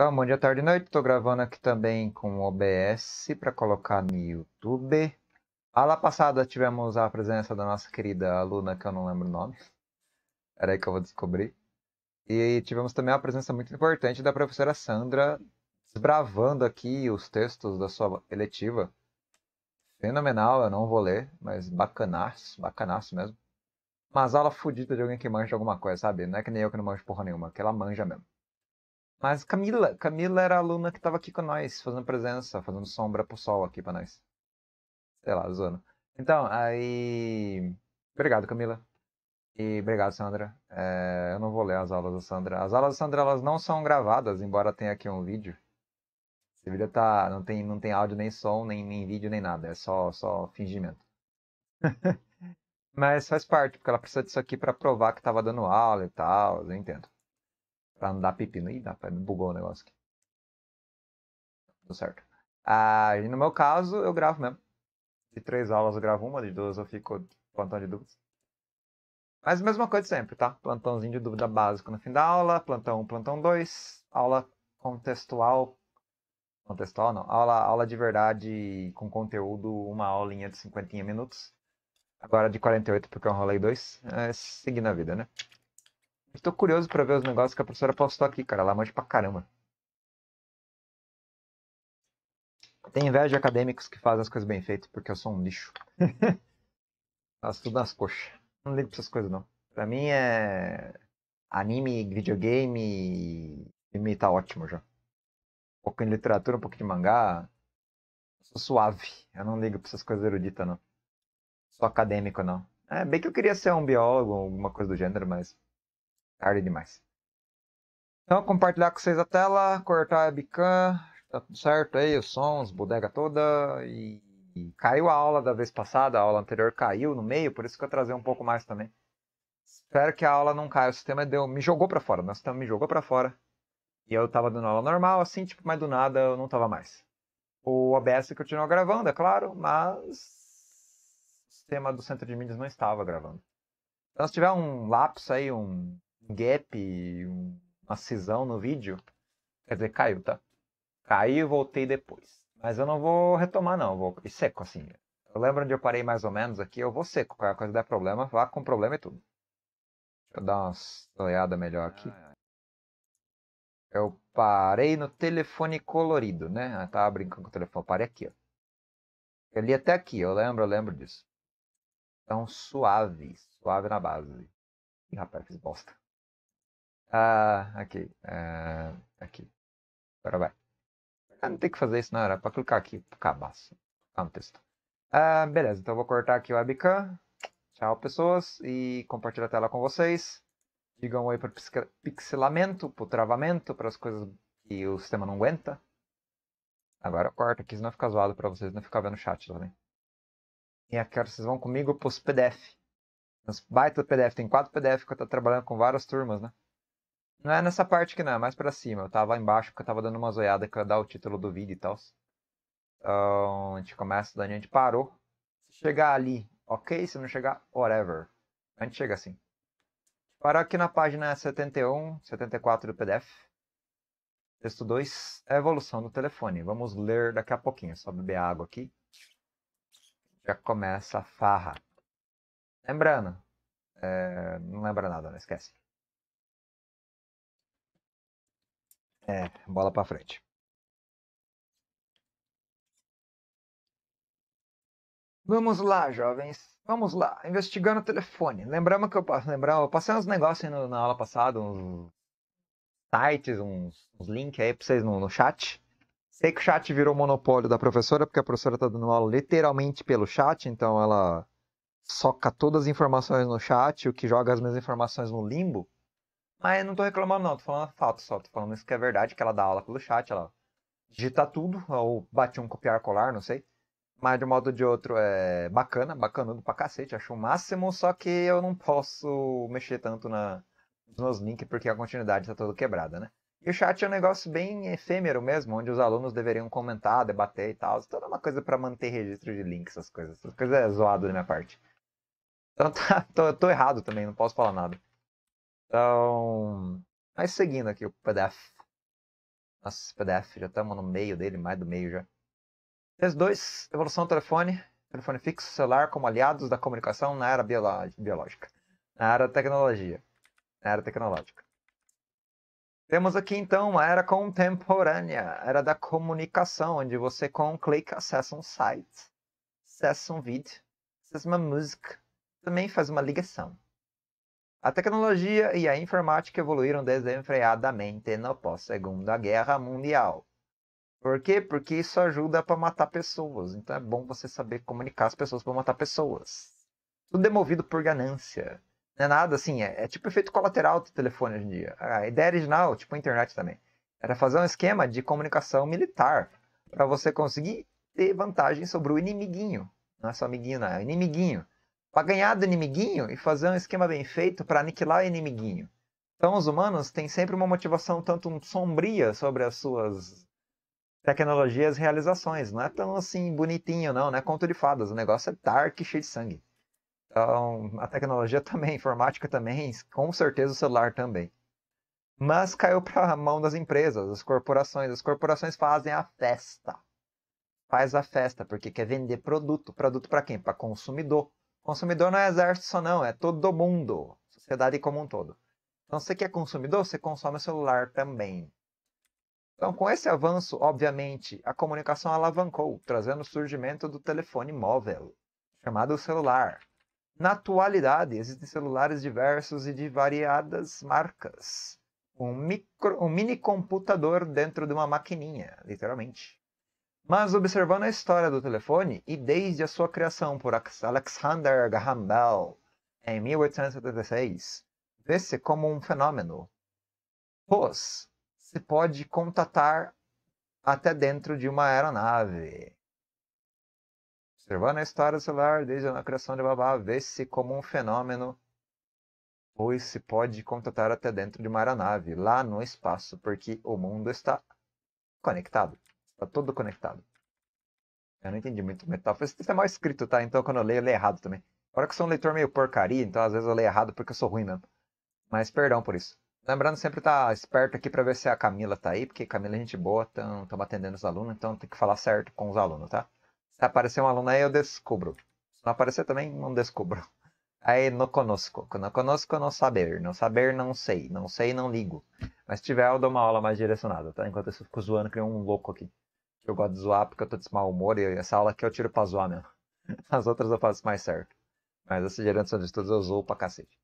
Então, bom dia, tarde e noite. Estou gravando aqui também com o OBS para colocar no YouTube. A ah, passada tivemos a presença da nossa querida aluna, que eu não lembro o nome. Era aí que eu vou descobrir. E tivemos também a presença muito importante da professora Sandra, desbravando aqui os textos da sua eletiva. Fenomenal, eu não vou ler, mas bacanaço, bacanaço mesmo. Mas aula fodida de alguém que manja alguma coisa, sabe? Não é que nem eu que não manjo porra nenhuma, que ela manja mesmo. Mas Camila, Camila era a aluna que estava aqui com nós, fazendo presença, fazendo sombra pro sol aqui para nós. Sei lá, zona. Então, aí. Obrigado, Camila. E obrigado, Sandra. É, eu não vou ler as aulas da Sandra. As aulas da Sandra elas não são gravadas, embora tenha aqui um vídeo. Esse vídeo tá, não, tem, não tem áudio, nem som, nem, nem vídeo, nem nada. É só, só fingimento. Mas faz parte, porque ela precisa disso aqui para provar que estava dando aula e tal, eu entendo. Pra não dar pepino. Ih, rapaz, bugou o negócio aqui. Tudo certo. Ah, e no meu caso, eu gravo mesmo. De três aulas eu gravo uma, de duas eu fico plantão de dúvidas. Mas mesma coisa sempre, tá? Plantãozinho de dúvida básico no fim da aula, plantão 1, plantão 2, aula contextual. Contextual não, aula, aula de verdade com conteúdo, uma aulinha de 50 minutos. Agora de 48 porque eu enrolei dois. É, seguindo a vida, né? Estou curioso para ver os negócios que a professora postou aqui, cara. Ela é manja pra caramba. Tem inveja de acadêmicos que fazem as coisas bem feitas, porque eu sou um lixo. Faço tudo nas coxas. Não ligo pra essas coisas, não. Pra mim é. Anime, videogame. Anime tá ótimo já. Um pouquinho de literatura, um pouquinho de mangá. Eu sou suave. Eu não ligo pra essas coisas eruditas, não. Sou acadêmico, não. É, bem que eu queria ser um biólogo, alguma coisa do gênero, mas Tarde demais. Então, compartilhar com vocês a tela, cortar a webcam, tá tudo certo aí, os sons, bodega toda. E, e, caiu a aula da vez passada, a aula anterior caiu no meio, por isso que eu trazer um pouco mais também. Espero que a aula não caia, o sistema deu, me jogou para fora, o sistema me jogou para fora. E eu tava dando aula normal, assim, tipo, mas do nada eu não tava mais. O OBS continuou gravando, é claro, mas o sistema do centro de mídias não estava gravando. Então, se tiver um lapso aí, um gap, uma cisão no vídeo. Quer dizer, caiu, tá? Caiu e voltei depois. Mas eu não vou retomar, não. vou ir seco, assim. Eu lembro onde eu parei mais ou menos aqui. Eu vou seco. Qualquer coisa der problema, vá com problema e tudo. Deixa eu dar uma olhada melhor aqui. Ah, é. Eu parei no telefone colorido, né? Eu tava brincando com o telefone. Eu parei aqui, ó. Eu li até aqui, eu lembro, eu lembro disso. Então, suave. Suave na base. Ih, rapaz, fiz bosta. Ah, aqui. Ah, aqui. Agora vai. Ah, não tem que fazer isso não, era é pra clicar aqui. Cabaço. Ah, assim, no texto. Ah, beleza, então eu vou cortar aqui o webcam. Tchau, pessoas. E compartilho a tela com vocês. Digam oi pro pixelamento, pro travamento, para as coisas que o sistema não aguenta. Agora eu corto aqui, senão fica zoado pra vocês não ficar vendo o chat também. E aqui vocês vão comigo pros PDF. Os baita PDF, tem quatro PDF que eu tô trabalhando com várias turmas, né? Não é nessa parte que não, é mais pra cima. Eu tava embaixo porque eu tava dando uma zoiada que dar o título do vídeo e tal. Então, a gente começa daí a gente parou. Se chegar ali, ok. Se não chegar, whatever. A gente chega assim. Parar aqui na página 71, 74 do PDF. Texto 2, é a evolução do telefone. Vamos ler daqui a pouquinho. Só beber água aqui. Já começa a farra. Lembrando, é... não lembra nada, não né? esquece. É, bola para frente. Vamos lá, jovens. Vamos lá. Investigando o telefone. Lembramos que eu, lembrava, eu passei uns negócios na aula passada, uns sites, uns, uns links aí para vocês no, no chat. Sei que o chat virou monopólio da professora, porque a professora está dando aula literalmente pelo chat, então ela soca todas as informações no chat, o que joga as minhas informações no limbo. Mas não tô reclamando, não. Tô falando fato só. Tô falando isso que é verdade, que ela dá aula pelo chat. Ela digita tudo, ou bate um copiar colar, não sei. Mas de um modo ou de outro é bacana, bacanudo pra cacete, acho o máximo, só que eu não posso mexer tanto na, nos meus links porque a continuidade tá toda quebrada, né? E o chat é um negócio bem efêmero mesmo, onde os alunos deveriam comentar, debater e tal. Toda é uma coisa para manter registro de links, essas coisas. Essas coisas é zoado da minha parte. Então tá, tô, tô errado também, não posso falar nada. Então, mas seguindo aqui o PDF. Nossa, PDF já estamos no meio dele, mais do meio já. Tese 2, evolução do telefone, telefone fixo, celular como aliados da comunicação na era biológica, na era tecnologia, na era tecnológica. Temos aqui então a era contemporânea, era da comunicação, onde você com um clique acessa um site, acessa um vídeo, acessa uma música, também faz uma ligação. A tecnologia e a informática evoluíram desenfreadamente no pós-Segunda Guerra Mundial. Por quê? Porque isso ajuda para matar pessoas. Então é bom você saber comunicar as pessoas para matar pessoas. Tudo demovido é por ganância. Não é nada assim, é, é tipo efeito colateral do telefone hoje em dia. A ideia original, tipo a internet também, era fazer um esquema de comunicação militar para você conseguir ter vantagem sobre o inimiguinho. Não é só amiguinho, não, é inimiguinho para ganhar do inimiguinho e fazer um esquema bem feito para aniquilar o inimiguinho. Então, os humanos têm sempre uma motivação tanto sombria sobre as suas tecnologias e realizações. Não é tão assim bonitinho, não, não é conto de fadas. O negócio é dark e cheio de sangue. Então, a tecnologia também, a informática também, com certeza o celular também. Mas caiu para a mão das empresas, das corporações. As corporações fazem a festa. Faz a festa porque quer vender produto. Produto para quem? Para consumidor. Consumidor não é exército só não, é todo mundo, sociedade como um todo. Então, você que é consumidor, você consome o celular também. Então, com esse avanço, obviamente, a comunicação alavancou, trazendo o surgimento do telefone móvel, chamado celular. Na atualidade, existem celulares diversos e de variadas marcas. Um, micro, um mini computador dentro de uma maquininha, literalmente. Mas observando a história do telefone e desde a sua criação por Alexander Graham Bell em 1876, vê-se como um fenômeno, pois se pode contatar até dentro de uma aeronave. Observando a história do celular desde a criação de Babá, vê-se como um fenômeno, pois se pode contatar até dentro de uma aeronave, lá no espaço, porque o mundo está conectado. Tá todo conectado. Eu não entendi muito metal. Isso é mal escrito, tá? Então quando eu leio, eu leio errado também. Agora que eu sou um leitor meio porcaria, então às vezes eu leio errado porque eu sou ruim mesmo. Mas perdão por isso. Lembrando sempre tá esperto aqui para ver se a Camila tá aí, porque Camila é gente boa, estamos atendendo os alunos, então tem que falar certo com os alunos, tá? Se aparecer um aluno aí, eu descubro. Se não aparecer também, não descubro. Aí, não conosco. Não conosco, não saber. Não saber, não sei. Não sei, não ligo. Mas se tiver, eu dou uma aula mais direcionada, tá? Enquanto eu fico zoando, que um louco aqui. Eu gosto de zoar porque eu tô de mau humor e essa aula aqui eu tiro pra zoar mesmo. As outras eu faço mais certo. Mas essa geração de estudos eu zoo pra cacete.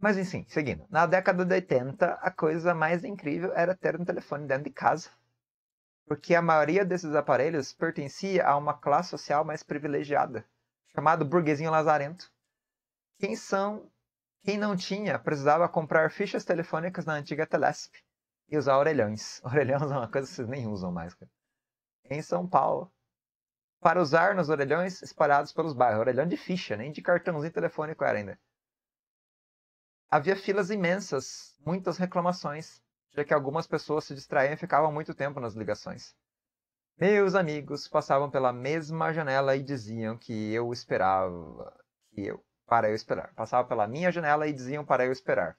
Mas enfim, seguindo. Na década de 80, a coisa mais incrível era ter um telefone dentro de casa. Porque a maioria desses aparelhos pertencia a uma classe social mais privilegiada, chamado burguesinho lazarento. Quem são quem não tinha precisava comprar fichas telefônicas na antiga Telesp e usar orelhões. Orelhões é uma coisa que vocês nem usam mais. Cara. Em São Paulo. Para usar nos orelhões espalhados pelos bairros. Orelhão de ficha, nem de cartãozinho telefônico era ainda. Havia filas imensas, muitas reclamações, já que algumas pessoas se distraíam e ficavam muito tempo nas ligações. Meus amigos passavam pela mesma janela e diziam que eu esperava, que eu, para eu esperar. Passavam pela minha janela e diziam para eu esperar,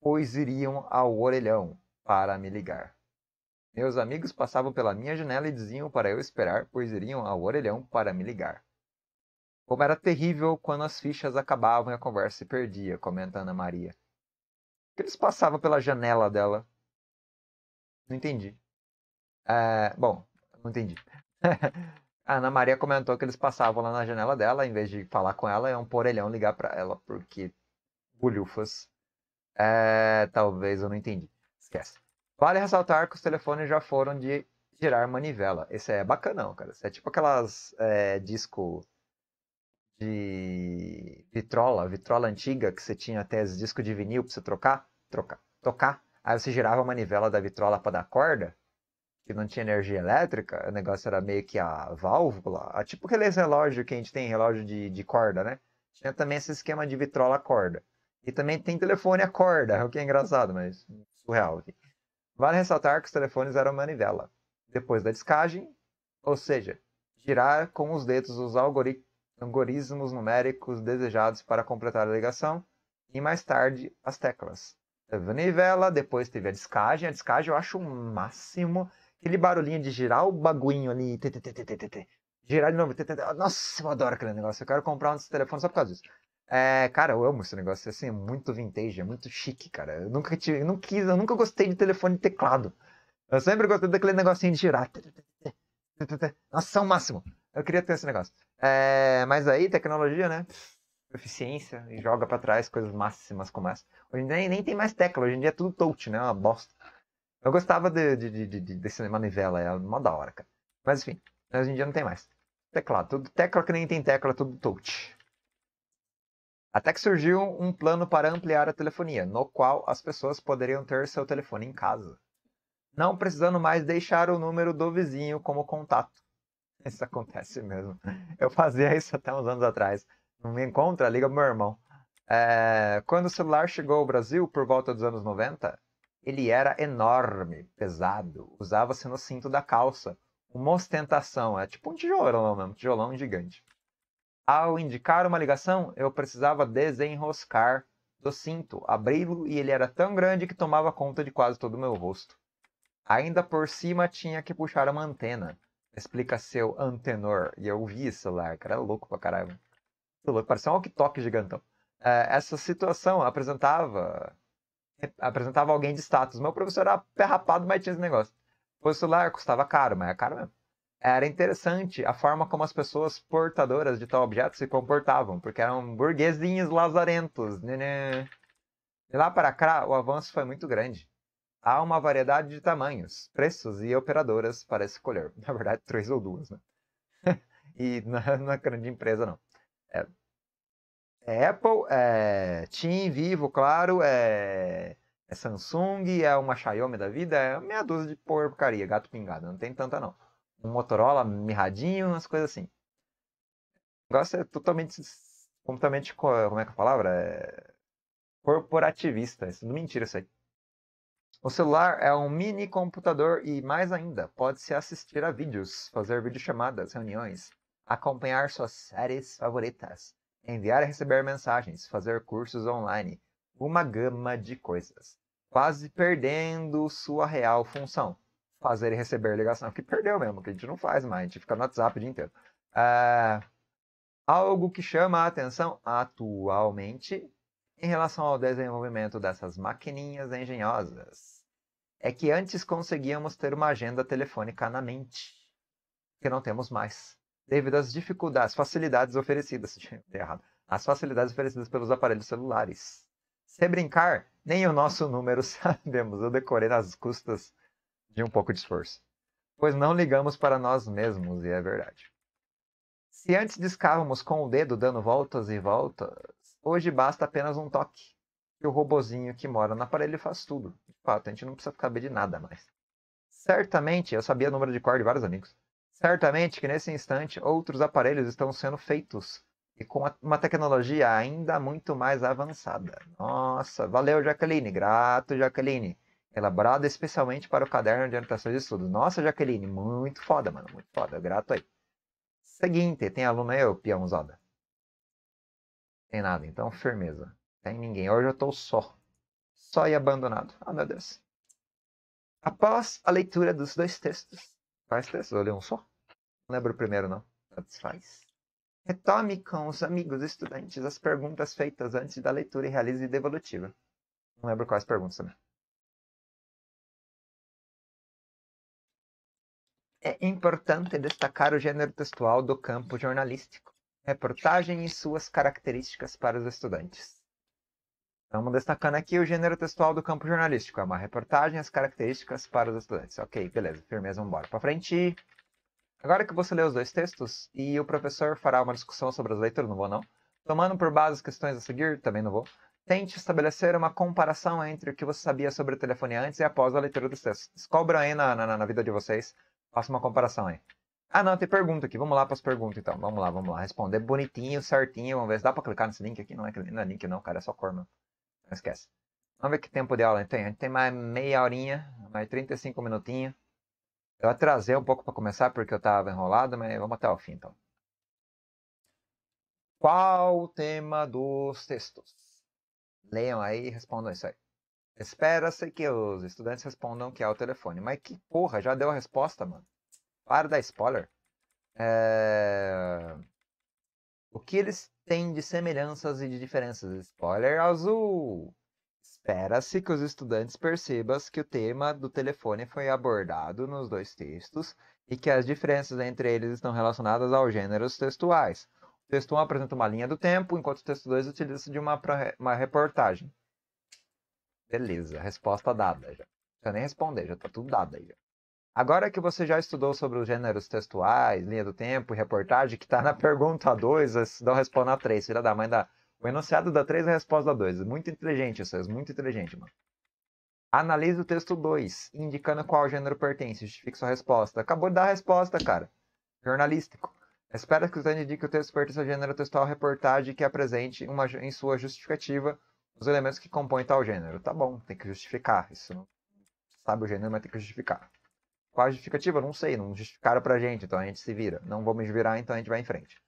pois iriam ao orelhão para me ligar. Meus amigos passavam pela minha janela e diziam para eu esperar, pois iriam ao orelhão para me ligar. Como era terrível quando as fichas acabavam e a conversa se perdia, comenta Ana Maria. O que eles passavam pela janela dela? Não entendi. É, bom, não entendi. a Ana Maria comentou que eles passavam lá na janela dela, em vez de falar com ela, é um porelhão ligar para ela, porque Bulhufas. É, talvez eu não entendi esquece. Vale ressaltar que os telefones já foram de girar manivela. Esse é bacanão, cara. Esse é tipo aquelas é, disco de vitrola, vitrola antiga, que você tinha até esse disco de vinil pra você trocar, trocar, tocar. Aí você girava a manivela da vitrola para dar corda, que não tinha energia elétrica, o negócio era meio que a válvula, a, tipo aquele relógio que a gente tem, relógio de, de corda, né? Tinha também esse esquema de vitrola corda. E também tem telefone a corda, é o que é engraçado, mas surreal aqui. Assim. Vale ressaltar que os telefones eram manivela. Depois da descagem, ou seja, girar com os dedos os algori algoritmos numéricos desejados para completar a ligação e mais tarde as teclas. Teve a manivela, depois teve a descagem. A descagem eu acho o um máximo. Aquele barulhinho de girar o baguinho ali. t t t, girar de novo. Nossa, eu adoro aquele negócio. Eu quero comprar um desses telefones só por causa disso. É, cara, eu amo esse negócio. Assim, é muito vintage, é muito chique, cara. Eu nunca tive, eu não quis, eu nunca gostei de telefone e teclado. Eu sempre gostei daquele negocinho de girar. Nossa, é o máximo. Eu queria ter esse negócio. É, mas aí, tecnologia, né? Eficiência e joga para trás coisas máximas como essa. Hoje em dia nem tem mais tecla, hoje em dia é tudo touch, né? É uma bosta. Eu gostava de, de, de, de, desse manivela, é mó da hora, cara. Mas enfim, hoje em dia não tem mais. Teclado, tudo tecla que nem tem tecla, tudo touch. Até que surgiu um plano para ampliar a telefonia, no qual as pessoas poderiam ter seu telefone em casa, não precisando mais deixar o número do vizinho como contato. Isso acontece mesmo. Eu fazia isso até uns anos atrás. Não me encontra? Liga pro meu irmão. É... Quando o celular chegou ao Brasil, por volta dos anos 90, ele era enorme, pesado, usava-se no cinto da calça. Uma ostentação, é tipo um tijolão mesmo, um tijolão gigante. Ao indicar uma ligação, eu precisava desenroscar do cinto, abri-lo e ele era tão grande que tomava conta de quase todo o meu rosto. Ainda por cima tinha que puxar uma antena. Explica seu antenor. E eu vi isso lá, cara, louco pra caralho. Muito louco, parecia um walkie gigantão. É, essa situação apresentava apresentava alguém de status. Meu professor era perrapado, mas tinha esse negócio. O celular custava caro, mas é caro mesmo era interessante a forma como as pessoas portadoras de tal objeto se comportavam, porque eram burguesinhos lazarentos. Né, né? De lá para cá, o avanço foi muito grande. Há uma variedade de tamanhos, preços e operadoras para escolher. Na verdade, três ou duas, né? e na, é grande empresa, não. É. é, Apple, é Tim, Vivo, claro, é, é Samsung, é uma Xiaomi da vida, é meia dúzia de porcaria, gato pingado, não tem tanta não um Motorola mirradinho, umas coisas assim. O negócio é totalmente, completamente como é que é a palavra? É... Corporativista, isso é mentira isso aí. O celular é um mini computador e, mais ainda, pode-se assistir a vídeos, fazer videochamadas, reuniões, acompanhar suas séries favoritas, enviar e receber mensagens, fazer cursos online, uma gama de coisas, quase perdendo sua real função fazer e receber ligação, que perdeu mesmo, que a gente não faz mais, a gente fica no WhatsApp o dia inteiro. É, algo que chama a atenção atualmente em relação ao desenvolvimento dessas maquininhas engenhosas é que antes conseguíamos ter uma agenda telefônica na mente, que não temos mais, devido às dificuldades, facilidades oferecidas, errado, as facilidades oferecidas pelos aparelhos celulares. Se brincar, nem o nosso número sabemos. Eu decorei nas custas de um pouco de esforço, pois não ligamos para nós mesmos, e é verdade. Se antes descávamos com o dedo dando voltas e voltas, hoje basta apenas um toque. E o robozinho que mora no aparelho faz tudo. De fato, a gente não precisa saber de nada mais. Certamente, eu sabia o número de cor de vários amigos. Certamente que nesse instante outros aparelhos estão sendo feitos e com uma tecnologia ainda muito mais avançada. Nossa, valeu Jaqueline, grato Jaqueline elaborada especialmente para o caderno de anotações de estudos. Nossa, Jaqueline, muito foda, mano, muito foda, grato aí. Seguinte, tem aluno aí, ô peãozada? Tem nada, então firmeza. Tem ninguém, hoje eu tô só. Só e abandonado. Ah, oh, meu Deus. Após a leitura dos dois textos, quais textos? Eu li um só? Não lembro o primeiro, não. Satisfaz. Retome com os amigos estudantes as perguntas feitas antes da leitura e realize devolutiva. Não lembro quais perguntas também. Né? É importante destacar o gênero textual do campo jornalístico, reportagem e suas características para os estudantes. Estamos destacando aqui o gênero textual do campo jornalístico, é uma reportagem e as características para os estudantes. Ok, beleza, firmeza, vamos embora para frente. Agora que você lê os dois textos e o professor fará uma discussão sobre as leituras, não vou não, tomando por base as questões a seguir, também não vou, tente estabelecer uma comparação entre o que você sabia sobre o telefonia antes e após a leitura dos textos. Descobra aí na, na, na vida de vocês Faça uma comparação aí. Ah, não, tem pergunta aqui. Vamos lá para as perguntas, então. Vamos lá, vamos lá. Responder é bonitinho, certinho. Vamos ver se dá para clicar nesse link aqui. Não é, não é link, não, cara. É só cor, mano. Não esquece. Vamos ver que tempo de aula tem. A gente tem mais meia horinha, mais 35 minutinhos. Eu atrasei um pouco para começar porque eu estava enrolado, mas vamos até o fim, então. Qual o tema dos textos? Leiam aí e respondam isso aí. Espera-se que os estudantes respondam que é o telefone. Mas que porra, já deu a resposta, mano. Para da spoiler. É... O que eles têm de semelhanças e de diferenças? Spoiler azul! Espera-se que os estudantes percebam que o tema do telefone foi abordado nos dois textos e que as diferenças entre eles estão relacionadas aos gêneros textuais. O texto 1 apresenta uma linha do tempo, enquanto o texto 2 utiliza de uma, uma reportagem. Beleza, resposta dada já. Não precisa nem responder, já tá tudo dado aí. Já. Agora que você já estudou sobre os gêneros textuais, linha do tempo e reportagem, que tá na pergunta 2, não responde a 3, filha da mãe da. O enunciado da 3 é a resposta 2. Muito inteligente, vocês, muito inteligente, mano. Analise o texto 2, indicando qual gênero pertence. Justifique sua resposta. Acabou de dar a resposta, cara. Jornalístico. Espero que o diga indique o texto pertence ao gênero textual reportagem que apresente uma, em sua justificativa os elementos que compõem tal gênero. Tá bom, tem que justificar. Isso não sabe o gênero, mas tem que justificar. Qual a justificativa? Não sei, não justificaram pra gente, então a gente se vira. Não vamos virar, então a gente vai em frente.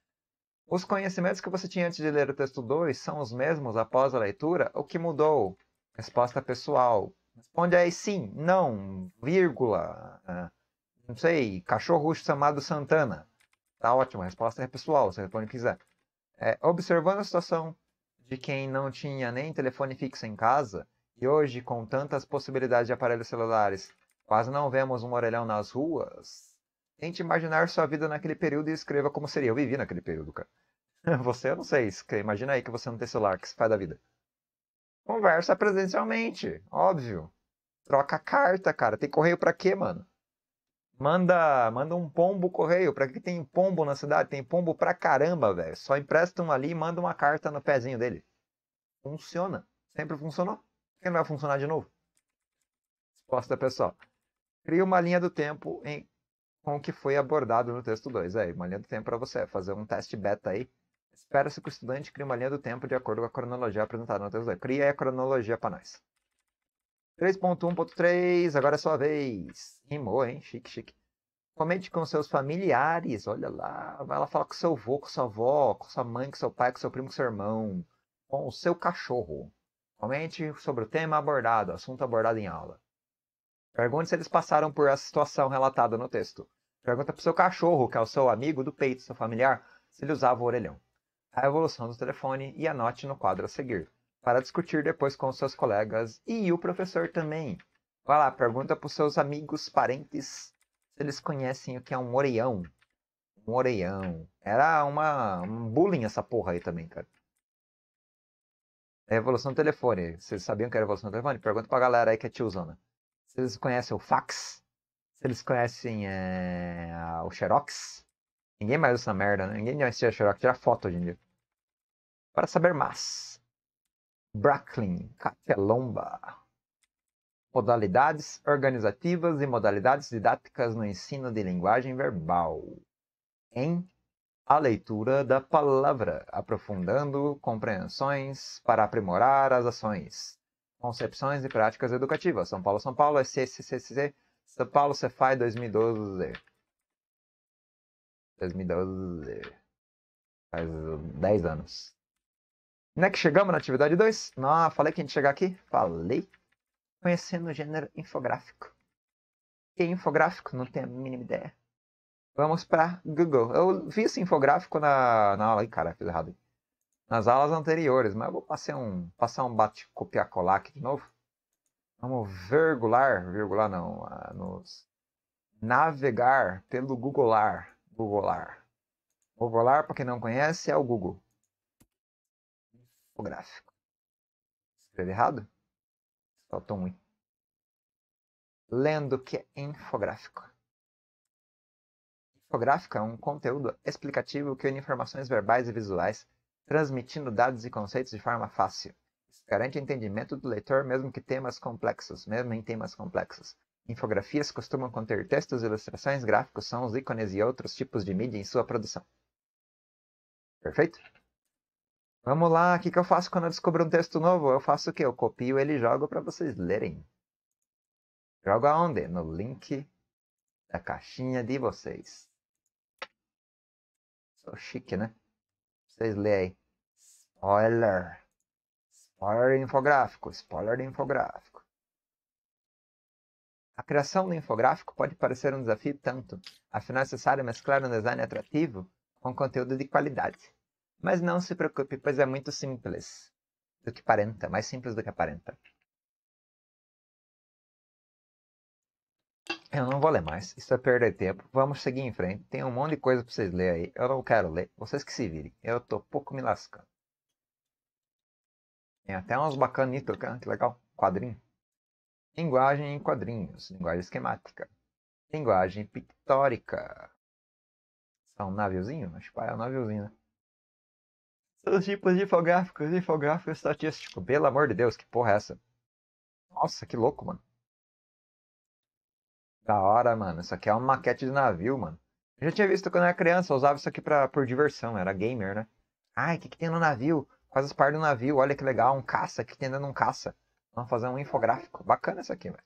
Os conhecimentos que você tinha antes de ler o texto 2 são os mesmos após a leitura? O que mudou? Resposta pessoal. Responde aí sim, não, vírgula, ah, não sei, cachorro chamado Santana. Tá ótimo, a resposta é pessoal, você responde o que quiser. É, observando a situação, de quem não tinha nem telefone fixo em casa, e hoje, com tantas possibilidades de aparelhos celulares, quase não vemos um orelhão nas ruas, tente imaginar sua vida naquele período e escreva como seria. Eu vivi naquele período, cara. Você, eu não sei, imagina aí que você não tem celular, que se faz da vida. Conversa presencialmente, óbvio. Troca carta, cara. Tem correio pra quê, mano? Manda, manda um pombo correio. Pra que tem pombo na cidade? Tem pombo pra caramba, velho. Só empresta um ali e manda uma carta no pezinho dele. Funciona. Sempre funcionou. Por que não vai funcionar de novo? Resposta pessoal. Cria uma linha do tempo em, com o que foi abordado no texto 2. Aí, é, uma linha do tempo para você. Fazer um teste beta aí. Espera-se que o estudante crie uma linha do tempo de acordo com a cronologia apresentada no texto 2. Cria a cronologia para nós. 3.1.3, agora é sua vez. Rimou, hein? Chique, chique. Comente com seus familiares, olha lá. Vai lá falar com seu avô, com sua avó, com sua mãe, com seu pai, com seu primo, com seu irmão, com o seu cachorro. Comente sobre o tema abordado, assunto abordado em aula. Pergunte se eles passaram por essa situação relatada no texto. Pergunta para o seu cachorro, que é o seu amigo do peito, seu familiar, se ele usava o orelhão. A evolução do telefone e anote no quadro a seguir para discutir depois com seus colegas e o professor também. Vai lá, pergunta para os seus amigos, parentes, se eles conhecem o que é um orelhão. Um orelhão. Era uma, um bullying essa porra aí também, cara. É revolução do telefone. Vocês sabiam que era revolução do telefone? Pergunta pra galera aí que é tiozona. Se eles conhecem o fax, se eles conhecem é, o xerox. Ninguém mais usa essa merda, né? Ninguém mais tira xerox, tira foto hoje em dia. Para saber mais, Bracklin, Capelomba. Modalidades organizativas e modalidades didáticas no ensino de linguagem verbal. Em a leitura da palavra, aprofundando compreensões para aprimorar as ações. Concepções e práticas educativas. São Paulo, São Paulo, SCCCC, é São Paulo, Cefai 2012. 2012. Faz 10 anos. É que chegamos na atividade 2? Ah, falei que a gente chegar aqui? Falei. Conhecendo o gênero infográfico. E infográfico? Não tenho a mínima ideia. Vamos para Google. Eu vi esse infográfico na, na aula. Ih, cara, fiz errado. Nas aulas anteriores, mas eu vou passar um, passar um bate copiar colar aqui de novo. Vamos virgular, virgular não, nos navegar pelo Googlear. Googlear. Googlear, para quem não conhece, é o Google o gráfico. errado? Faltou um i. Lendo que é infográfico. Infográfico é um conteúdo explicativo que une informações verbais e visuais, transmitindo dados e conceitos de forma fácil. Garante entendimento do leitor mesmo que temas complexos, mesmo em temas complexos. Infografias costumam conter textos, ilustrações, gráficos, sons, ícones e outros tipos de mídia em sua produção. Perfeito? Vamos lá, o que, que eu faço quando eu descobrir um texto novo? Eu faço o quê? Eu copio ele e jogo para vocês lerem. Jogo aonde? No link da caixinha de vocês. Sou chique, né? Vocês lerem aí. Spoiler. Spoiler infográfico. Spoiler infográfico. A criação do infográfico pode parecer um desafio tanto, afinal é necessário mesclar um design atrativo com conteúdo de qualidade. Mas não se preocupe, pois é muito simples do que aparenta, mais simples do que aparenta. Eu não vou ler mais, isso é perder tempo. Vamos seguir em frente. Tem um monte de coisa pra vocês lerem aí. Eu não quero ler, vocês que se virem. Eu tô pouco me lascando. Tem até uns bacanitos, que legal. Quadrinho. Linguagem em quadrinhos. Linguagem esquemática. Linguagem pictórica. São um naviozinho? Acho que é um naviozinho, né? Os tipos de infográficos, infográfico estatístico. Tipo, pelo amor de Deus, que porra é essa? Nossa, que louco, mano. Da hora, mano. Isso aqui é uma maquete de navio, mano. Eu já tinha visto quando eu era criança, eu usava isso aqui pra, por diversão, era gamer, né? Ai, o que, que tem no navio? Faz as partes do navio, olha que legal, um caça, o que, que tem dentro de um caça? Vamos fazer um infográfico. Bacana isso aqui, velho.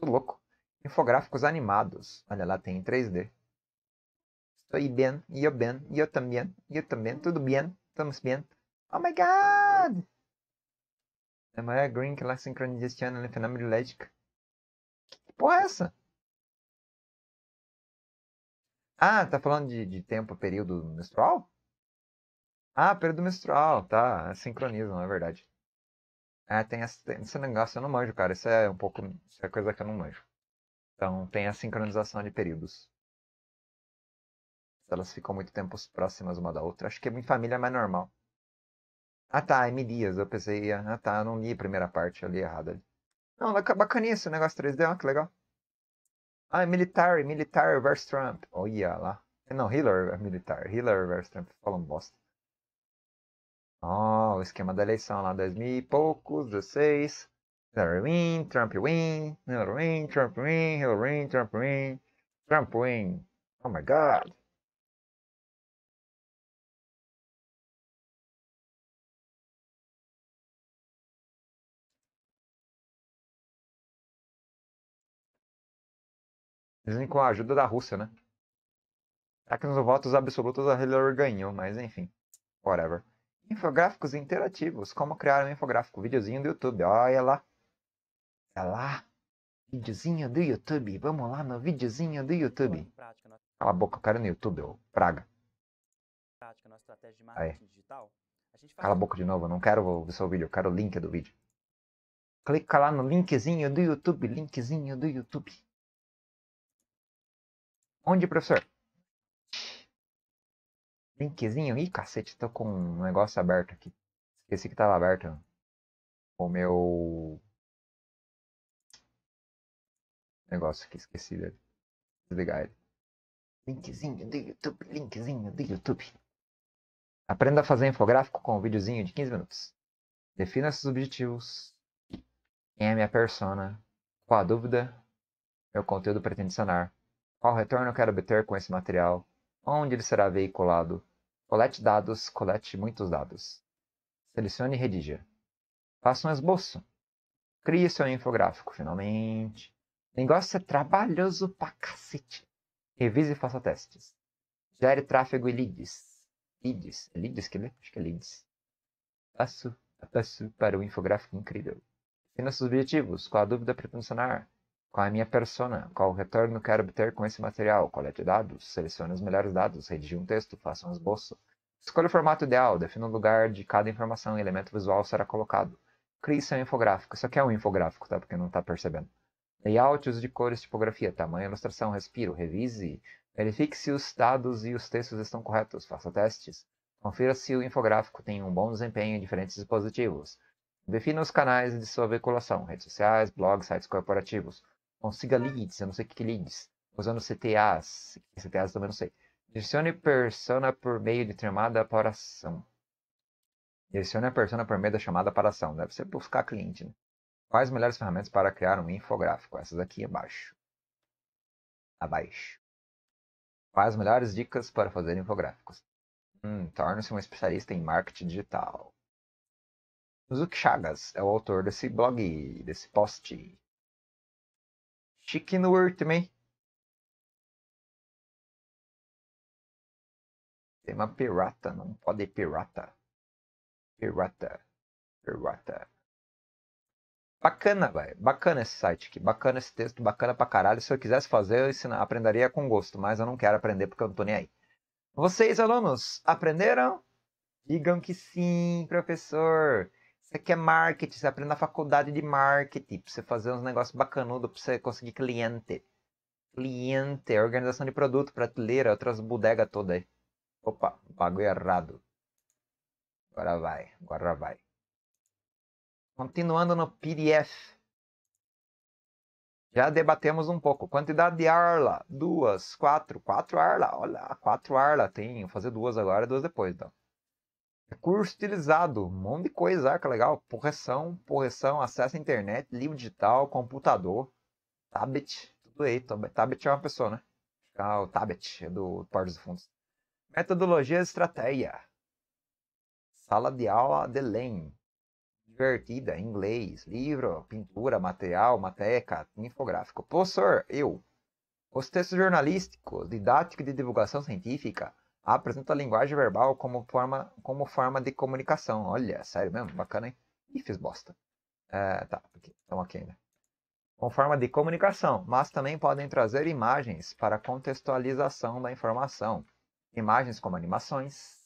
Muito louco. Infográficos animados. Olha lá, tem em 3D. Estou bem, eu bem, eu também, eu também, tudo bem. Estamos bem. Oh my god! É maior Green que ela sincroniza este ano no né? fenômeno elétrico. Que porra é essa? Ah, tá falando de, de tempo, período menstrual? Ah, período menstrual, tá. Sincronismo, é verdade. Ah, tem esse, tem esse negócio, eu não manjo, cara. Isso é um pouco. Isso é coisa que eu não manjo. Então, tem a sincronização de períodos. Se elas ficam muito tempo próximas uma da outra. Acho que é em família é mais normal. Ah tá, M. Dias. Eu pensei, ah tá, não li a primeira parte, eu li errado ali. Não, bacaninha esse negócio 3D, ó, que legal. Ah, é militar, militar versus Trump. Olha lá. É, não, Hillary é militar. Hillary versus Trump, falam bosta. Ó, oh, o esquema da eleição lá, 2000 e poucos, 16. Hillary win, Trump win, Hillary win, Trump win, Hillary win, Trump win, Trump win. Oh my god. Dizem com a ajuda da Rússia, né? Será que nos votos absolutos a Hillary ganhou, mas enfim. Whatever. Infográficos interativos. Como criar um infográfico? Videozinho do YouTube. Olha lá. Olha lá. Videozinho do YouTube. Vamos lá no videozinho do YouTube. Cala a boca, eu quero no YouTube, ô praga. Aí. Cala a boca de novo, eu não quero ver seu vídeo, eu quero o link do vídeo. Clica lá no linkzinho do YouTube, linkzinho do YouTube. Onde, professor? Linkzinho? Ih, cacete, tô com um negócio aberto aqui. Esqueci que tava aberto. O meu. Negócio aqui, esqueci dele. Desligar ele. Linkzinho do YouTube, linkzinho do YouTube. Aprenda a fazer infográfico com um videozinho de 15 minutos. Defina seus objetivos. Quem é minha persona? Qual a dúvida? Meu conteúdo pretende sanar. Qual retorno quero obter com esse material? Onde ele será veiculado? Colete dados, colete muitos dados. Selecione e redija. Faça um esboço. Crie seu infográfico, finalmente. O negócio é trabalhoso pra cacete. Revise e faça testes. Gere tráfego e leads. Leads. É leads que ele? Acho que é leads. Passo a passo para o infográfico incrível. Defina seus objetivos. Qual a dúvida para funcionar? Qual é a minha persona? Qual o retorno quero obter com esse material? Colete dados, selecione os melhores dados, redige um texto, faça um esboço. Escolha o formato ideal, defina o lugar de cada informação e elemento visual será colocado. Crie seu infográfico. Isso aqui é um infográfico, tá? Porque não está percebendo. Layout, uso de cores, tipografia, tamanho, ilustração, respiro, revise. Verifique se os dados e os textos estão corretos, faça testes. Confira se o infográfico tem um bom desempenho em diferentes dispositivos. Defina os canais de sua veiculação, redes sociais, blogs, sites corporativos. Consiga leads, eu não sei o que é leads. Usando CTAs, CTAs também não sei. Direcione persona por meio de chamada para ação. Direcione a persona por meio da chamada para ação. Deve ser buscar cliente, né? Quais melhores ferramentas para criar um infográfico? Essas aqui abaixo. Abaixo. Quais as melhores dicas para fazer infográficos? Hum, Torne-se um especialista em marketing digital. Zuki Chagas é o autor desse blog, desse post. Chicken World também. uma pirata, não pode pirata. Pirata. Pirata. Bacana, velho. Bacana esse site aqui. Bacana esse texto, bacana pra caralho. Se eu quisesse fazer, eu ensinar, aprenderia com gosto, mas eu não quero aprender porque eu não tô nem aí. Vocês, alunos, aprenderam? Digam que sim, professor. Você quer é marketing, você aprende na faculdade de marketing, pra você fazer uns negócios bacanudos, pra você conseguir cliente. Cliente, organização de produto, prateleira, outras bodegas todas aí. Opa, bagulho errado. Agora vai, agora vai. Continuando no PDF. Já debatemos um pouco. Quantidade de arla, duas, quatro, quatro arla. Olha, quatro arla tem. Vou fazer duas agora e duas depois, então. É curso estilizado, um monte de coisa, ah, que legal. Correção, correção, acesso à internet, livro digital, computador, tablet, tudo aí. Tablet é uma pessoa, né? Ah, o tablet é do Porto dos Fundos. Metodologia e estratégia. Sala de aula de LEM. Divertida, inglês, livro, pintura, material, mateca, infográfico. Professor, eu. Os textos jornalísticos, didático e de divulgação científica apresenta a linguagem verbal como forma, como forma de comunicação. Olha, sério mesmo? Bacana, hein? Ih, fiz bosta. É, tá, então estamos aqui ainda. Né? como forma de comunicação, mas também podem trazer imagens para contextualização da informação. Imagens como animações,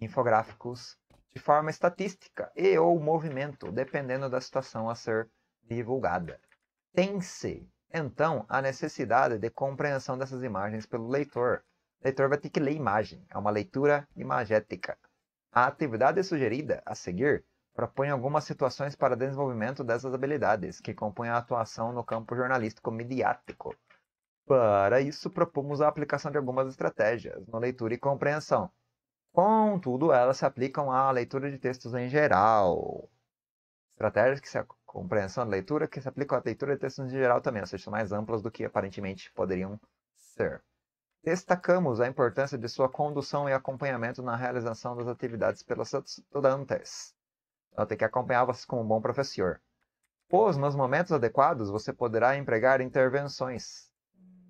infográficos, de forma estatística e ou movimento, dependendo da situação a ser divulgada. Tem-se, então, a necessidade de compreensão dessas imagens pelo leitor, o leitor vai ter que ler imagem. É uma leitura imagética. A atividade sugerida a seguir propõe algumas situações para desenvolvimento dessas habilidades, que compõem a atuação no campo jornalístico midiático. Para isso, propomos a aplicação de algumas estratégias no leitura e compreensão. Contudo, elas se aplicam à leitura de textos em geral. Estratégias que se compreensão da leitura que se aplicam à leitura de textos em geral também, ou seja, são mais amplas do que aparentemente poderiam ser. Destacamos a importância de sua condução e acompanhamento na realização das atividades pelas estudantes. Ela tem que acompanhar vocês como um bom professor. Pois, nos momentos adequados, você poderá empregar intervenções,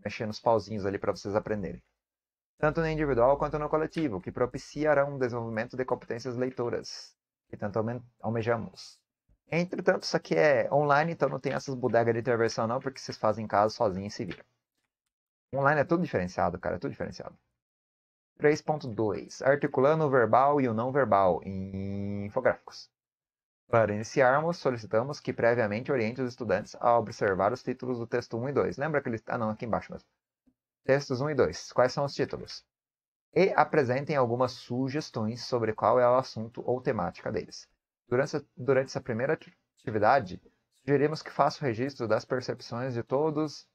mexendo os pauzinhos ali para vocês aprenderem, tanto no individual quanto no coletivo, que propiciarão o desenvolvimento de competências leitoras, que tanto almejamos. Entretanto, isso aqui é online, então não tem essas bodegas de intervenção não, porque vocês fazem em casa sozinhos e se viram. Online é tudo diferenciado, cara, é tudo diferenciado. 3.2. Articulando o verbal e o não verbal em infográficos. Para iniciarmos, solicitamos que previamente oriente os estudantes a observar os títulos do texto 1 e 2. Lembra aqueles Ah, não, aqui embaixo mesmo. Textos 1 e 2. Quais são os títulos? E apresentem algumas sugestões sobre qual é o assunto ou temática deles. Durante, durante essa primeira atividade, sugerimos que faça o registro das percepções de todos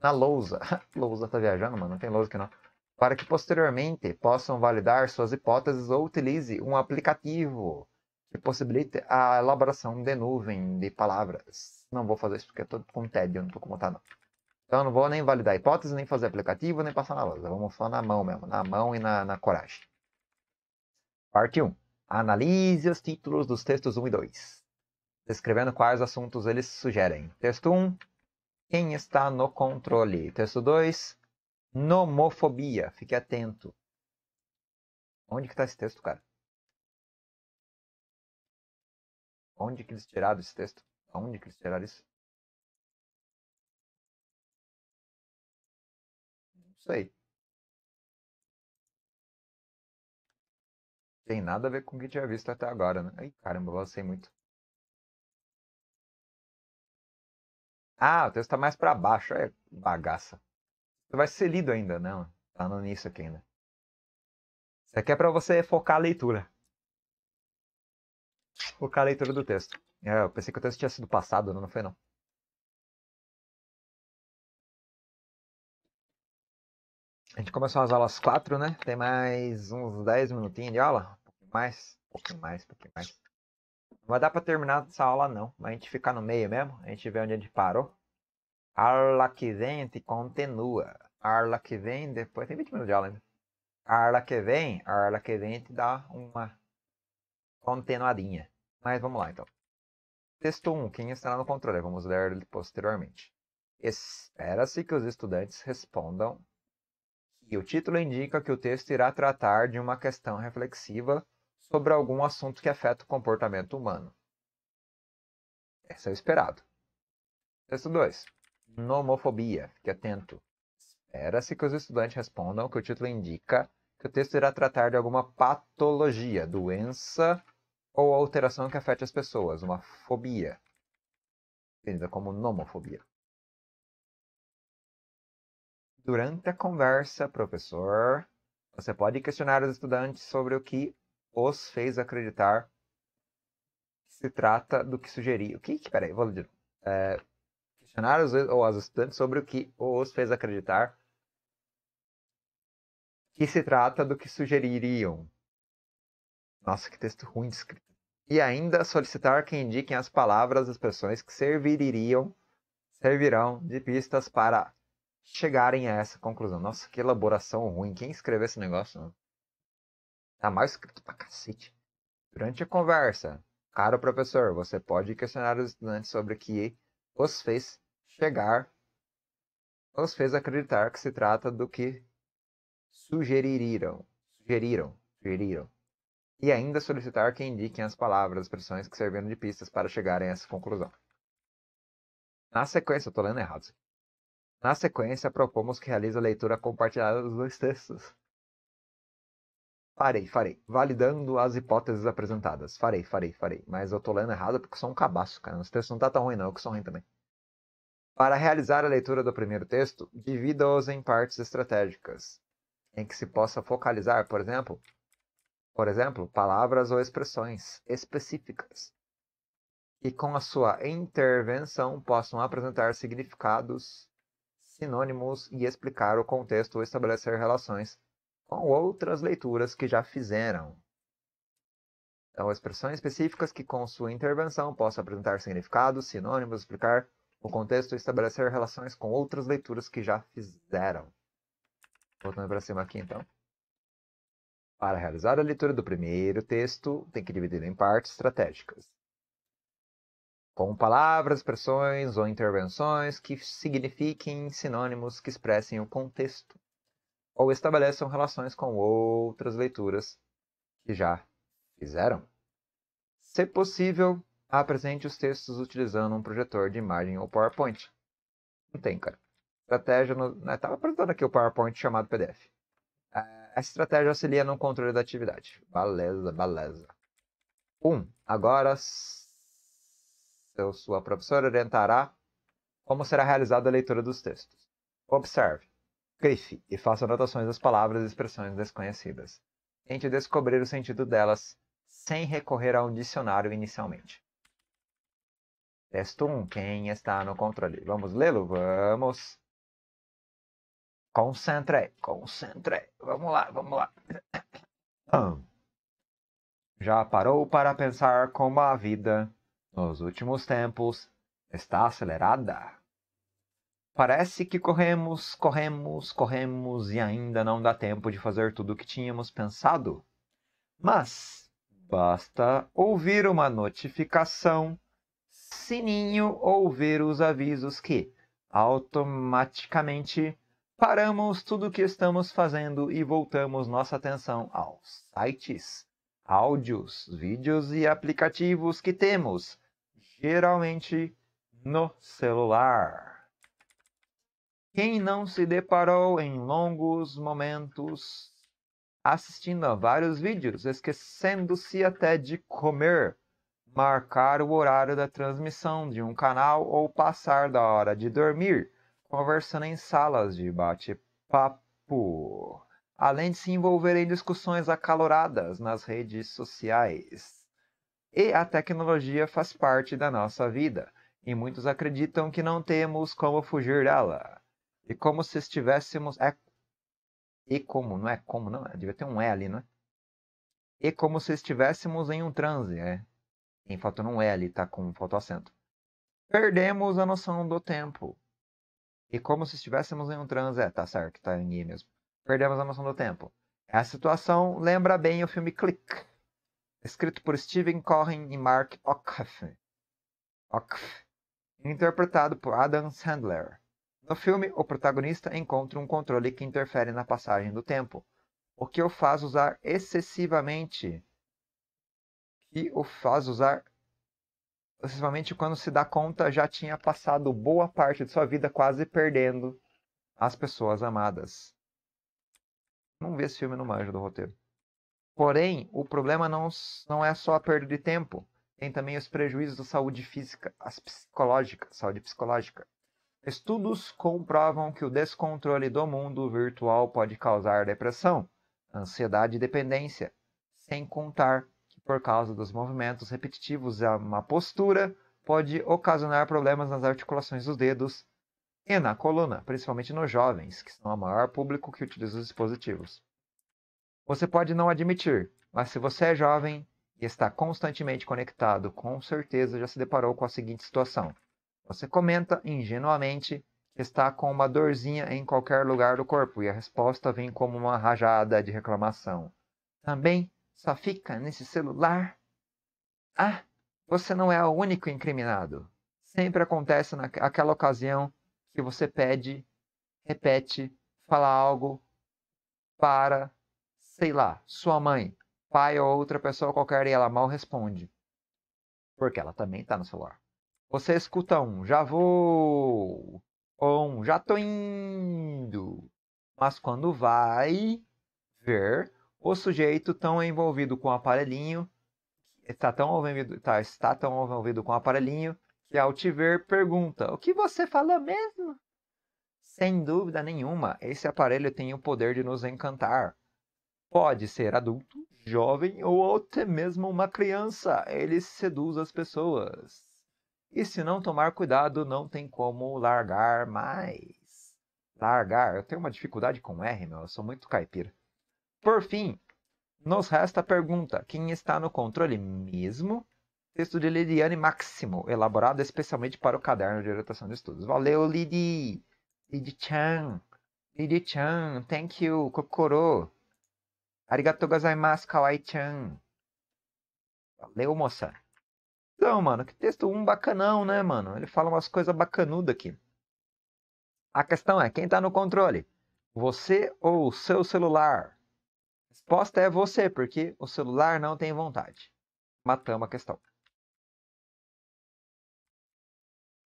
na lousa. lousa tá viajando, mano? Não tem lousa aqui não. Para que posteriormente possam validar suas hipóteses ou utilize um aplicativo que possibilite a elaboração de nuvem de palavras. Não vou fazer isso porque eu tô com tédio, não tô com vontade não. Então eu não vou nem validar hipótese, nem fazer aplicativo, nem passar na lousa. Vamos só na mão mesmo, na mão e na, na coragem. Parte 1. Analise os títulos dos textos 1 e 2, descrevendo quais assuntos eles sugerem. Texto 1, quem está no controle? Texto 2. Nomofobia. Fique atento. Onde que está esse texto, cara? Onde que eles tiraram esse texto? Onde que eles tiraram isso? Não sei. Tem nada a ver com o que tinha visto até agora, né? Ai, caramba, eu sei muito. Ah, o texto está mais para baixo. É bagaça. Você vai ser lido ainda, não. Tá no início aqui ainda. Isso aqui é para você focar a leitura. Focar a leitura do texto. É, eu pensei que o texto tinha sido passado, não foi não. A gente começou as aulas 4, né? Tem mais uns 10 minutinhos de aula. Um pouquinho mais, um pouquinho mais, um pouquinho mais vai dar para terminar essa aula não, a gente fica no meio mesmo, a gente vê onde a gente parou. Arla que vem te continua. Arla que vem, depois tem 20 minutos de aula ainda. Arla que vem, Arla que vem te dá uma continuadinha. Mas vamos lá então. Texto 1. Quem estará no controle? Vamos ler ele posteriormente. Espera-se que os estudantes respondam E o título indica que o texto irá tratar de uma questão reflexiva sobre algum assunto que afeta o comportamento humano. Esse é o esperado. Texto 2. Nomofobia. Fique atento. Espera-se que os estudantes respondam que o título indica que o texto irá tratar de alguma patologia, doença ou alteração que afete as pessoas, uma fobia, entendida como nomofobia. Durante a conversa, professor, você pode questionar os estudantes sobre o que os fez acreditar que se trata do que sugeriu. O que? Peraí, vou ler. É, eh, questionar os, ou as estudantes sobre o que os fez acreditar que se trata do que sugeririam. Nossa, que texto ruim de escrito. E ainda solicitar que indiquem as palavras, as expressões que serviriam, servirão de pistas para chegarem a essa conclusão. Nossa, que elaboração ruim. Quem escreveu esse negócio? Não? Né? Tá mal escrito pra cacete. Durante a conversa, caro professor, você pode questionar os estudantes sobre o que os fez chegar, os fez acreditar que se trata do que sugeriram, sugeriram, sugeriram. E ainda solicitar que indiquem as palavras, as expressões que serviram de pistas para chegarem a essa conclusão. Na sequência, estou lendo errado. Na sequência, propomos que realize a leitura compartilhada dos dois textos. Farei, farei. Validando as hipóteses apresentadas. Farei, farei, farei. Mas eu tô lendo errado porque sou um cabaço, cara. Nosso texto não tá tão ruim, não. Eu que sou ruim também. Para realizar a leitura do primeiro texto, divida-os em partes estratégicas, em que se possa focalizar, por exemplo, por exemplo, palavras ou expressões específicas, e com a sua intervenção possam apresentar significados sinônimos e explicar o contexto ou estabelecer relações com outras leituras que já fizeram. Então, expressões específicas que, com sua intervenção, possam apresentar significados, sinônimos, explicar o contexto e estabelecer relações com outras leituras que já fizeram. Voltando para cima aqui, então. Para realizar a leitura do primeiro texto, tem que dividir em partes estratégicas. Com palavras, expressões ou intervenções que signifiquem sinônimos que expressem o contexto ou estabeleçam relações com outras leituras que já fizeram. Se possível, apresente os textos utilizando um projetor de imagem ou PowerPoint. Não tem, cara. Estratégia. No... Estava né, apresentando aqui o PowerPoint chamado PDF. É, essa estratégia auxilia no controle da atividade. Beleza, beleza. 1. Um, agora, seu, sua professora orientará como será realizada a leitura dos textos. Observe. Grife e faça anotações das palavras e expressões desconhecidas. Tente descobrir o sentido delas sem recorrer a um dicionário inicialmente. Texto 1. Quem está no controle? Vamos lê-lo? Vamos! Concentre, concentre. Vamos lá, vamos lá. Já parou para pensar como a vida, nos últimos tempos, está acelerada? Parece que corremos, corremos, corremos e ainda não dá tempo de fazer tudo o que tínhamos pensado. Mas basta ouvir uma notificação, sininho ou ver os avisos que automaticamente paramos tudo o que estamos fazendo e voltamos nossa atenção aos sites, áudios, vídeos e aplicativos que temos, geralmente no celular. Quem não se deparou em longos momentos assistindo a vários vídeos, esquecendo-se até de comer, marcar o horário da transmissão de um canal ou passar da hora de dormir, conversando em salas de bate-papo, além de se envolver em discussões acaloradas nas redes sociais. E a tecnologia faz parte da nossa vida, e muitos acreditam que não temos como fugir dela. E como se estivéssemos. É, e como, não é como, não. Devia ter um E ali, não é? E como se estivéssemos em um transe. É. Tem faltando um L, tá? Com faltou acento. Perdemos a noção do tempo. E como se estivéssemos em um transe. É, tá certo, tá em I mesmo. Perdemos a noção do tempo. Essa situação lembra bem o filme Click, escrito por Steven Cohen e Mark Ockhoff, Ockhoff interpretado por Adam Sandler. No filme, o protagonista encontra um controle que interfere na passagem do tempo, o que o faz usar excessivamente. e o faz usar excessivamente quando se dá conta já tinha passado boa parte de sua vida quase perdendo as pessoas amadas. Não vê esse filme no manjo do roteiro. Porém, o problema não, não é só a perda de tempo, tem também os prejuízos da saúde física, as psicológica, saúde psicológica. Estudos comprovam que o descontrole do mundo virtual pode causar depressão, ansiedade e dependência, sem contar que, por causa dos movimentos repetitivos a uma postura, pode ocasionar problemas nas articulações dos dedos e na coluna, principalmente nos jovens, que são o maior público que utiliza os dispositivos. Você pode não admitir, mas se você é jovem e está constantemente conectado, com certeza já se deparou com a seguinte situação. Você comenta ingenuamente que está com uma dorzinha em qualquer lugar do corpo e a resposta vem como uma rajada de reclamação. Também só fica nesse celular? Ah, você não é o único incriminado. Sempre acontece naquela ocasião que você pede, repete, fala algo para, sei lá, sua mãe, pai ou outra pessoa qualquer e ela mal responde. Porque ela também está no celular. Você escuta um, já vou, ou um, já tô indo. Mas quando vai ver, o sujeito tão envolvido com o aparelhinho, está tão envolvido, tá, está tão envolvido com o aparelhinho, que ao te ver pergunta: O que você falou mesmo? Sem dúvida nenhuma, esse aparelho tem o poder de nos encantar. Pode ser adulto, jovem ou até mesmo uma criança. Ele seduz as pessoas. E se não tomar cuidado, não tem como largar mais. Largar, eu tenho uma dificuldade com R, meu, eu sou muito caipira. Por fim, nos resta a pergunta: quem está no controle mesmo? Texto de Lidiane Máximo, elaborado especialmente para o caderno de orientação de estudos. Valeu, Lidi! Lidi-chan! Lidi-chan! Thank you! Kokoro! arigato gozaimasu, kawaii-chan! Valeu, moça! Então, mano, que texto um bacanão, né, mano? Ele fala umas coisas bacanudas aqui. A questão é, quem está no controle? Você ou o seu celular? Resposta é você, porque o celular não tem vontade. Matamos a questão.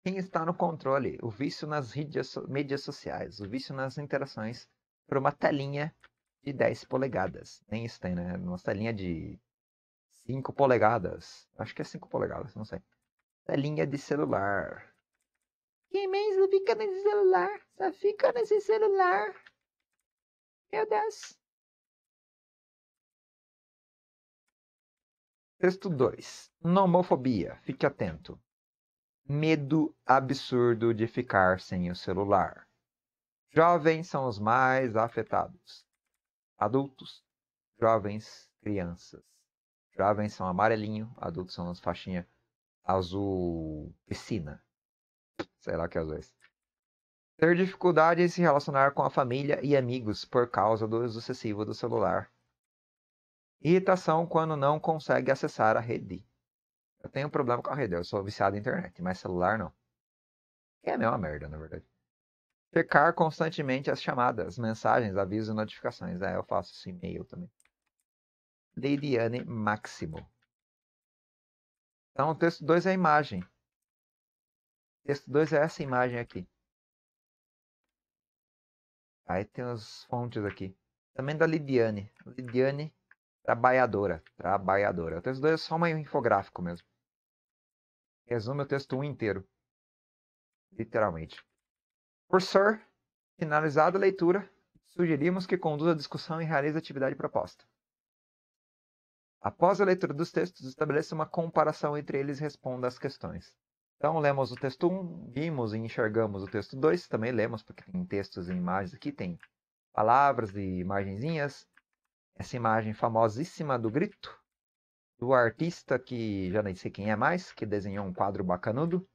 Quem está no controle? O vício nas mídias sociais, o vício nas interações por uma telinha de 10 polegadas. Nem isso tem, né? Uma telinha de 5 polegadas. Acho que é 5 polegadas, não sei. Telinha de celular. Quem mesmo fica nesse celular? Só fica nesse celular. Meu Deus. Texto 2. Nomofobia. Fique atento. Medo absurdo de ficar sem o celular. Jovens são os mais afetados. Adultos, jovens, crianças. Jovens são amarelinho, adultos são as faixinhas azul piscina. Sei lá que é azul é esse. Ter dificuldade em se relacionar com a família e amigos por causa do uso excessivo do celular. Irritação quando não consegue acessar a rede. Eu tenho um problema com a rede, eu sou viciado em internet, mas celular não. É a mesma merda, na verdade. Pecar constantemente as chamadas, mensagens, avisos e notificações. É, eu faço esse e-mail também. Leidiane Máximo. Então, o texto 2 é a imagem. O texto 2 é essa imagem aqui. Aí tem as fontes aqui. Também da Lidiane. Lidiane Trabalhadora. Trabalhadora. O texto 2 é só um infográfico mesmo. Resume o texto 1 um inteiro. Literalmente. Por ser finalizada a leitura, sugerimos que conduza a discussão e realize a atividade proposta. Após a leitura dos textos, estabeleça uma comparação entre eles e responda às questões. Então, lemos o texto 1, vimos e enxergamos o texto 2, também lemos, porque tem textos e imagens aqui, tem palavras e imagenzinhas. Essa imagem famosíssima do grito, do artista que já nem sei quem é mais, que desenhou um quadro bacanudo.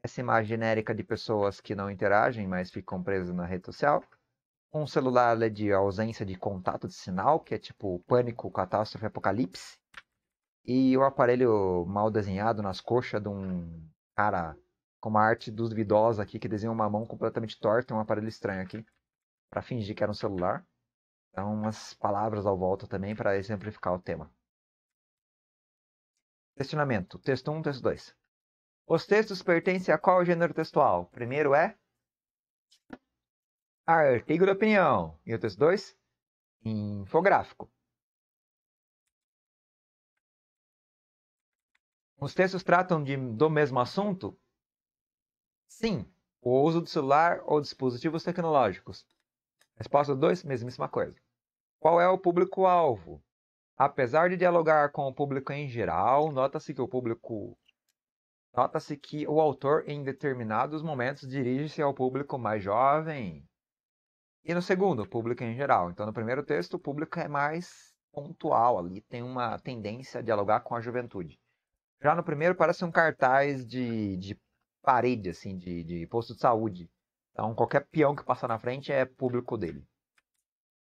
Essa imagem genérica de pessoas que não interagem, mas ficam presas na rede social um celular é de ausência de contato de sinal, que é tipo pânico, catástrofe, apocalipse. E o um aparelho mal desenhado nas coxas de um cara com uma arte dos duvidosa aqui, que desenha uma mão completamente torta, um aparelho estranho aqui, para fingir que era um celular. Então, umas palavras ao volta também para exemplificar o tema. Questionamento: texto 1, texto 2. Os textos pertencem a qual gênero textual? Primeiro é artigo ah, de opinião. E outros dois, infográfico. Os textos tratam de, do mesmo assunto? Sim. O uso do celular ou dispositivos tecnológicos. Resposta 2, mesmíssima coisa. Qual é o público-alvo? Apesar de dialogar com o público em geral, nota-se que o público. Nota-se que o autor, em determinados momentos, dirige-se ao público mais jovem, e no segundo, público em geral. Então, no primeiro texto, o público é mais pontual ali, tem uma tendência a dialogar com a juventude. Já no primeiro, parece um cartaz de, de parede, assim, de, de posto de saúde. Então, qualquer peão que passar na frente é público dele.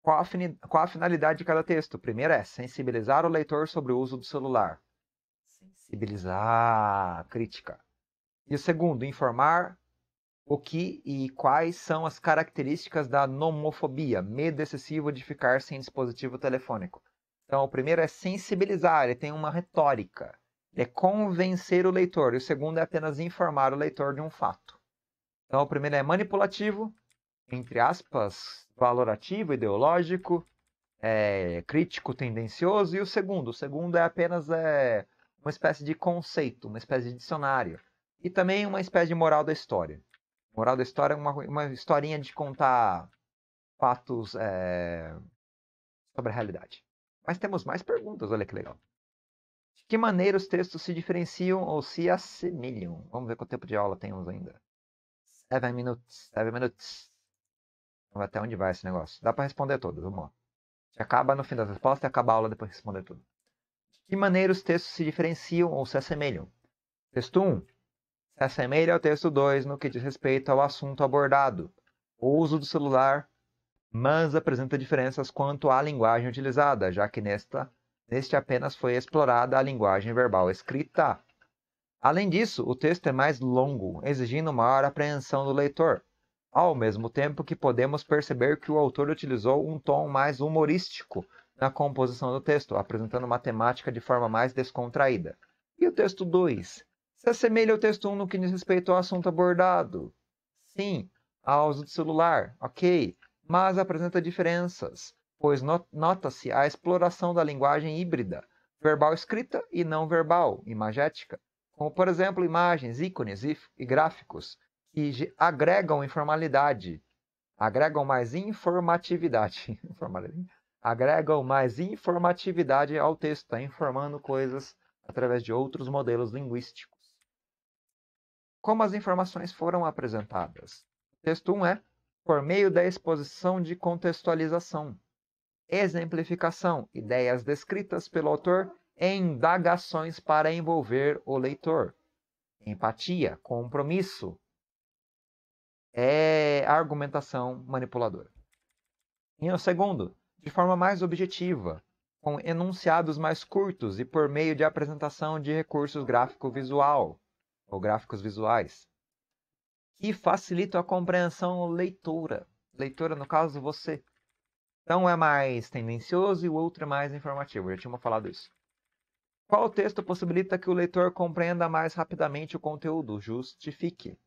Qual a, qual a finalidade de cada texto? Primeiro é sensibilizar o leitor sobre o uso do celular. Sensibilizar, crítica. E o segundo, informar o que e quais são as características da nomofobia, medo excessivo de ficar sem dispositivo telefônico. Então, o primeiro é sensibilizar, ele tem uma retórica. Ele é convencer o leitor. E o segundo é apenas informar o leitor de um fato. Então, o primeiro é manipulativo, entre aspas, valorativo, ideológico, é, crítico, tendencioso. E o segundo? O segundo é apenas é, uma espécie de conceito, uma espécie de dicionário. E também uma espécie de moral da história. Moral da história é uma, uma historinha de contar fatos é, sobre a realidade. Mas temos mais perguntas, olha que legal. De que maneira os textos se diferenciam ou se assemelham? Vamos ver quanto tempo de aula temos ainda. Seven minutes, seven minutes. Vamos até onde vai esse negócio. Dá para responder todos? vamos lá. Se acaba no fim das respostas e acaba a aula depois de responder tudo. De que maneira os textos se diferenciam ou se assemelham? Texto 1 se assemelha ao texto 2 no que diz respeito ao assunto abordado. O uso do celular, mas apresenta diferenças quanto à linguagem utilizada, já que nesta, neste apenas foi explorada a linguagem verbal escrita. Além disso, o texto é mais longo, exigindo maior apreensão do leitor, ao mesmo tempo que podemos perceber que o autor utilizou um tom mais humorístico na composição do texto, apresentando uma temática de forma mais descontraída. E o texto 2? Se assemelha ao texto 1 no que diz respeito ao assunto abordado? Sim, ao uso do celular, ok, mas apresenta diferenças, pois nota-se a exploração da linguagem híbrida, verbal escrita e não verbal, imagética, como por exemplo imagens, ícones e gráficos, que agregam informalidade, agregam mais informatividade, agregam mais informatividade ao texto, tá informando coisas através de outros modelos linguísticos como as informações foram apresentadas. O texto 1 é por meio da exposição de contextualização, exemplificação, ideias descritas pelo autor indagações para envolver o leitor. Empatia, compromisso, é argumentação manipuladora. E o segundo, de forma mais objetiva, com enunciados mais curtos e por meio de apresentação de recursos gráfico-visual ou gráficos visuais, que facilitam a compreensão leitora. Leitora, no caso, você. Então é mais tendencioso e o outro é mais informativo. Eu já tinha falado isso. Qual texto possibilita que o leitor compreenda mais rapidamente o conteúdo? Justifique.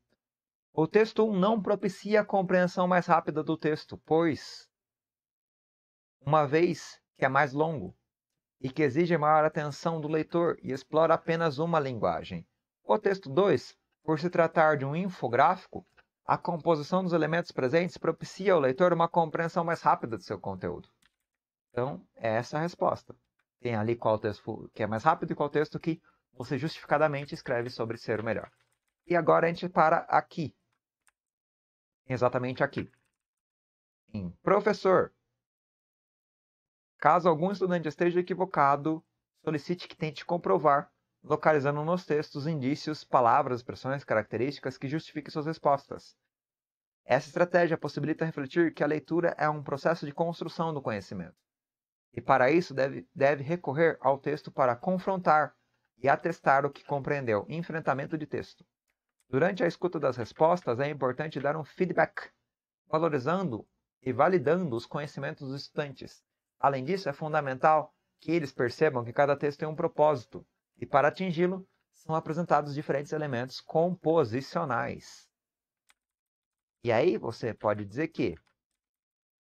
O texto 1 não propicia a compreensão mais rápida do texto, pois, uma vez que é mais longo e que exige maior atenção do leitor e explora apenas uma linguagem, o texto 2, por se tratar de um infográfico, a composição dos elementos presentes propicia ao leitor uma compreensão mais rápida de seu conteúdo. Então, é essa a resposta. Tem ali qual texto que é mais rápido e qual texto que você justificadamente escreve sobre ser o melhor. E agora a gente para aqui. Exatamente aqui. Em professor. Caso algum estudante esteja equivocado, solicite que tente comprovar localizando nos textos indícios, palavras, expressões, características que justifiquem suas respostas. Essa estratégia possibilita refletir que a leitura é um processo de construção do conhecimento. E para isso deve, deve recorrer ao texto para confrontar e atestar o que compreendeu. Enfrentamento de texto. Durante a escuta das respostas, é importante dar um feedback, valorizando e validando os conhecimentos dos estudantes. Além disso, é fundamental que eles percebam que cada texto tem um propósito e para atingi-lo, são apresentados diferentes elementos composicionais. E aí você pode dizer que,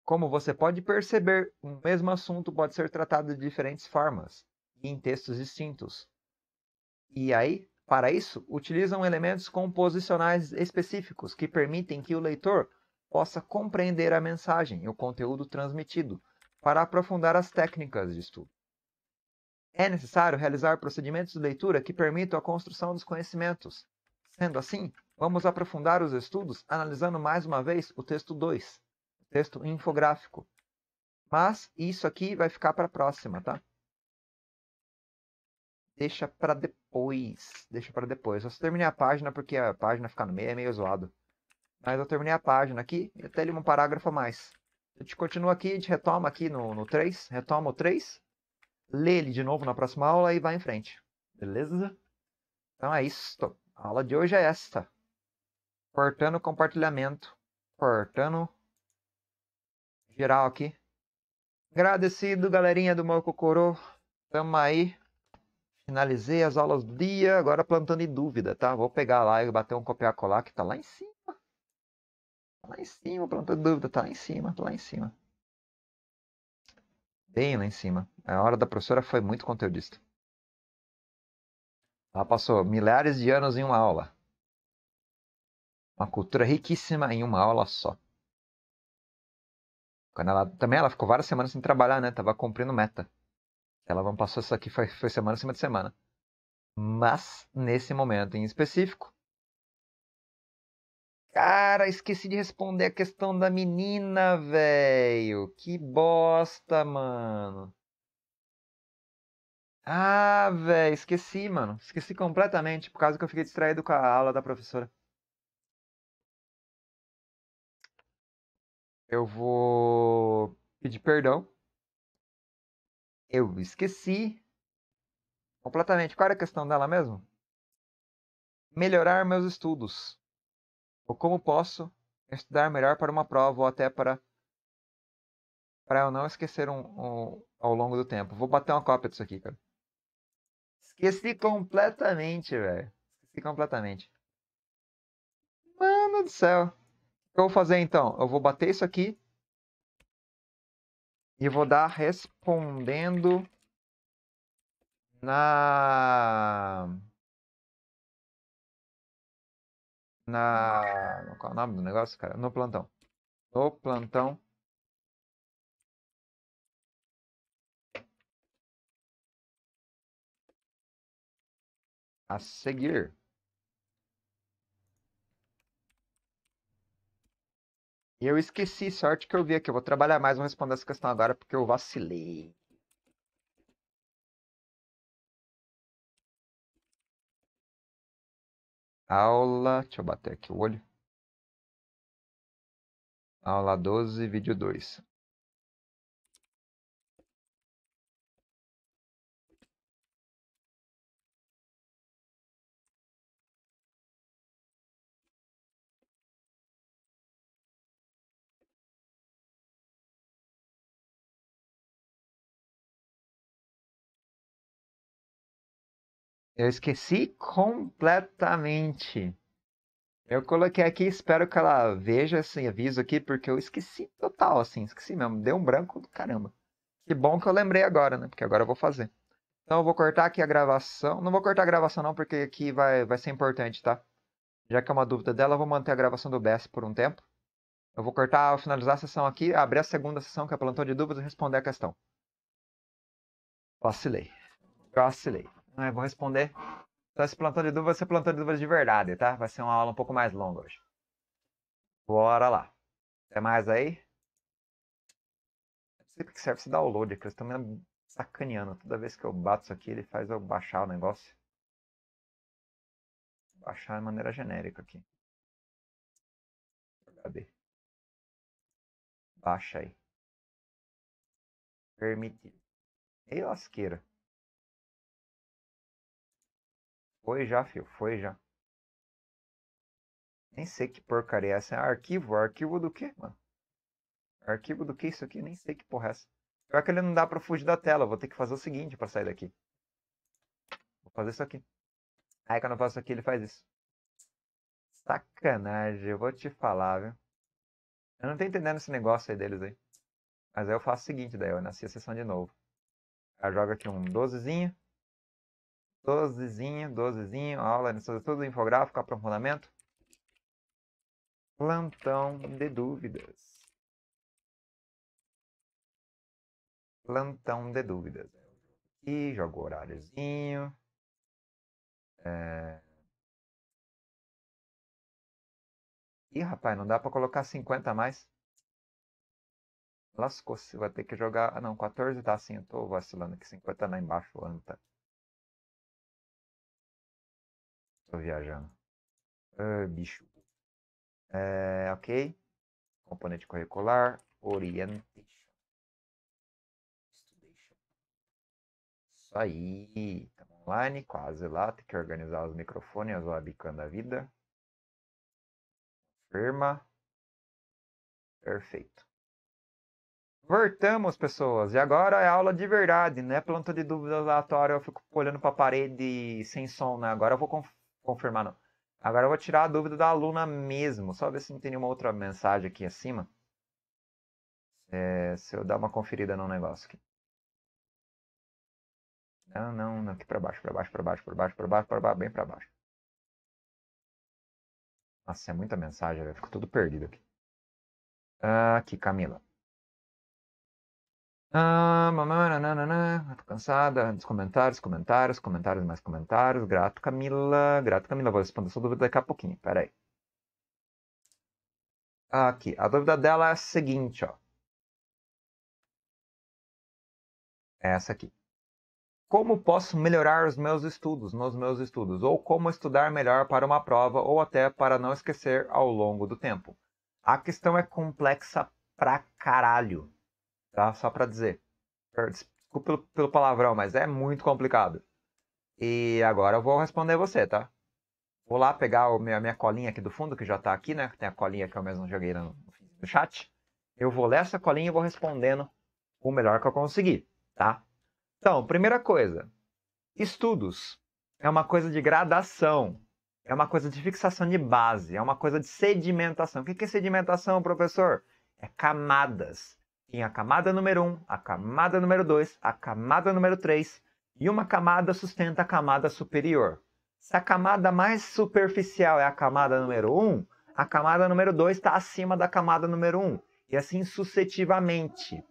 como você pode perceber, o mesmo assunto pode ser tratado de diferentes formas e em textos distintos. E aí, para isso, utilizam elementos composicionais específicos que permitem que o leitor possa compreender a mensagem e o conteúdo transmitido para aprofundar as técnicas de estudo. É necessário realizar procedimentos de leitura que permitam a construção dos conhecimentos. Sendo assim, vamos aprofundar os estudos analisando mais uma vez o texto 2, o texto infográfico. Mas isso aqui vai ficar para a próxima, tá? Deixa para depois. Deixa para depois. Eu só terminei a página porque a página fica no meio é meio zoado. Mas eu terminei a página aqui e até li um parágrafo a mais. A gente continua aqui, a gente retoma aqui no, no 3. Retoma o 3 lê ele de novo na próxima aula e vai em frente. Beleza? Então é isso. A aula de hoje é esta. Cortando compartilhamento. Cortando geral aqui. Agradecido, galerinha do meu Tamo aí. Finalizei as aulas do dia. Agora plantando em dúvida, tá? Vou pegar lá e bater um copiar colar que tá lá em cima. Tá lá em cima, plantando dúvida. Tá lá em cima, tá lá em cima. Bem lá em cima. A hora da professora foi muito conteudista. Ela passou milhares de anos em uma aula. Uma cultura riquíssima em uma aula só. Quando ela, também ela ficou várias semanas sem trabalhar, né? Tava cumprindo meta. Ela não passou isso aqui, foi, foi semana em cima de semana. Mas, nesse momento em específico, Cara, esqueci de responder a questão da menina, velho. Que bosta, mano. Ah, velho, esqueci, mano. Esqueci completamente, por causa que eu fiquei distraído com a aula da professora. Eu vou pedir perdão. Eu esqueci completamente. Qual era a questão dela mesmo? Melhorar meus estudos ou como posso estudar melhor para uma prova ou até para para eu não esquecer um, um, ao longo do tempo. Vou bater uma cópia disso aqui, cara. Esqueci completamente, velho. Esqueci completamente. Mano do céu. O que eu vou fazer então? Eu vou bater isso aqui. E vou dar respondendo na na. Qual é o nome do negócio, cara? No plantão. No plantão. A seguir. eu esqueci, sorte que eu vi aqui. Eu vou trabalhar mais, vou responder essa questão agora porque eu vacilei. Aula, deixa eu bater aqui o olho. Aula 12, vídeo 2. Eu esqueci completamente. Eu coloquei aqui, espero que ela veja esse aviso aqui, porque eu esqueci total, assim, esqueci mesmo. Deu um branco do caramba. Que bom que eu lembrei agora, né? Porque agora eu vou fazer. Então eu vou cortar aqui a gravação. Não vou cortar a gravação não, porque aqui vai, vai ser importante, tá? Já que é uma dúvida dela, eu vou manter a gravação do BS por um tempo. Eu vou cortar, vou finalizar a sessão aqui, abrir a segunda sessão, que é plantão de dúvidas, e responder a questão. Vacilei. Vacilei vou responder. Só se plantando de dúvidas você plantando de dúvidas de verdade, tá? Vai ser uma aula um pouco mais longa hoje. Bora lá. Até mais aí. Não sei porque serve esse download aqui. Eles estão me sacaneando. Toda vez que eu bato isso aqui, ele faz eu baixar o negócio. Baixar de maneira genérica aqui. HD. Baixa aí. Permitir. Ei lasqueira. Foi já, filho, foi já. Nem sei que porcaria é essa. É arquivo? Arquivo do que, mano? Arquivo do que isso aqui? Nem sei que porra é essa. Pior que ele não dá pra fugir da tela. Vou ter que fazer o seguinte pra sair daqui. Vou fazer isso aqui. Aí quando eu faço aqui, ele faz isso. Sacanagem, eu vou te falar, viu? Eu não tô entendendo esse negócio aí deles aí. Mas aí eu faço o seguinte, daí eu nasci a sessão de novo. Eu jogo aqui um 12zinho. Dozezinho, dozezinho, aula de estudo infográfico, aprofundamento. Plantão de dúvidas. Plantão de dúvidas. e jogo o horáriozinho. É... Ih, rapaz, não dá pra colocar 50 a mais. Lascou-se, vai ter que jogar... Ah, não, 14 tá assim, eu tô vacilando aqui, 50 tá lá embaixo, anta. Tô viajando. Ah, bicho. É, ok. Componente curricular. Orientation. Isso aí. Estamos online, quase lá. Tem que organizar os microfones, as webcam da vida. Confirma. Perfeito. Voltamos, pessoas. E agora é aula de verdade, né? Planta de dúvidas aleatória, eu fico olhando para a parede sem som, né? Agora eu vou confirmar, não. Agora eu vou tirar a dúvida da aluna mesmo. Só ver se não tem nenhuma outra mensagem aqui acima. É, se eu dar uma conferida no negócio aqui. Não, não, não. Aqui para baixo, para baixo, para baixo, para baixo, para baixo, para baixo, bem para baixo. Nossa, é muita mensagem, velho. Fico tudo perdido aqui. Ah, aqui, Camila. Ah, nananana, tô cansada. Antes comentários, comentários, comentários, mais comentários. Grato, Camila. Grato, Camila. Vou responder sua dúvida daqui a pouquinho. Pera aí. Aqui. A dúvida dela é a seguinte, ó. É essa aqui. Como posso melhorar os meus estudos nos meus estudos? Ou como estudar melhor para uma prova ou até para não esquecer ao longo do tempo? A questão é complexa pra caralho tá? Só para dizer. Desculpa pelo, pelo palavrão, mas é muito complicado. E agora eu vou responder você, tá? Vou lá pegar o, a minha colinha aqui do fundo, que já tá aqui, né? Tem a colinha que eu mesmo joguei no, no chat. Eu vou ler essa colinha e vou respondendo o melhor que eu conseguir, tá? Então, primeira coisa. Estudos. É uma coisa de gradação. É uma coisa de fixação de base. É uma coisa de sedimentação. O que é sedimentação, professor? É camadas. Tem a camada número 1, a camada número 2, a camada número 3 e uma camada sustenta a camada superior. Se a camada mais superficial é a camada número 1, a camada número 2 está acima da camada número 1 e assim sucessivamente.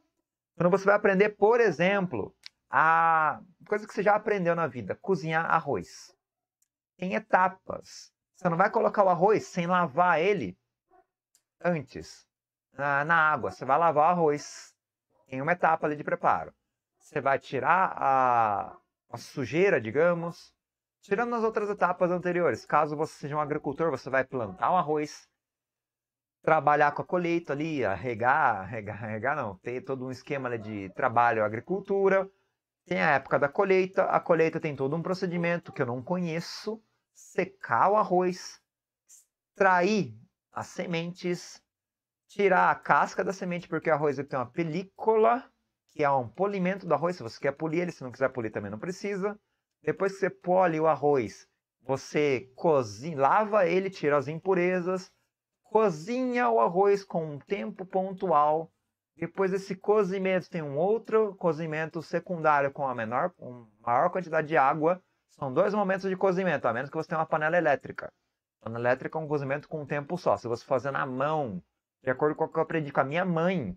Então você vai aprender, por exemplo, a coisa que você já aprendeu na vida, cozinhar arroz. Tem etapas. Você não vai colocar o arroz sem lavar ele antes na, na água. Você vai lavar o arroz. em uma etapa ali de preparo. Você vai tirar a, a sujeira, digamos. Tirando as outras etapas anteriores. Caso você seja um agricultor, você vai plantar um arroz. Trabalhar com a colheita ali, a regar, regar, regar não. Tem todo um esquema de trabalho, agricultura. Tem a época da colheita. A colheita tem todo um procedimento que eu não conheço. Secar o arroz, extrair as sementes, tirar a casca da semente, porque o arroz tem é uma película, que é um polimento do arroz. Se você quer polir ele, se não quiser polir também não precisa. Depois que você pole o arroz, você cozinha, lava ele, tira as impurezas, cozinha o arroz com um tempo pontual. Depois desse cozimento tem um outro cozimento secundário com a menor, com maior quantidade de água. São dois momentos de cozimento, a menos que você tenha uma panela elétrica. Panela elétrica é um cozimento com um tempo só. Se você fazer na mão, de acordo com o que eu aprendi com a minha mãe,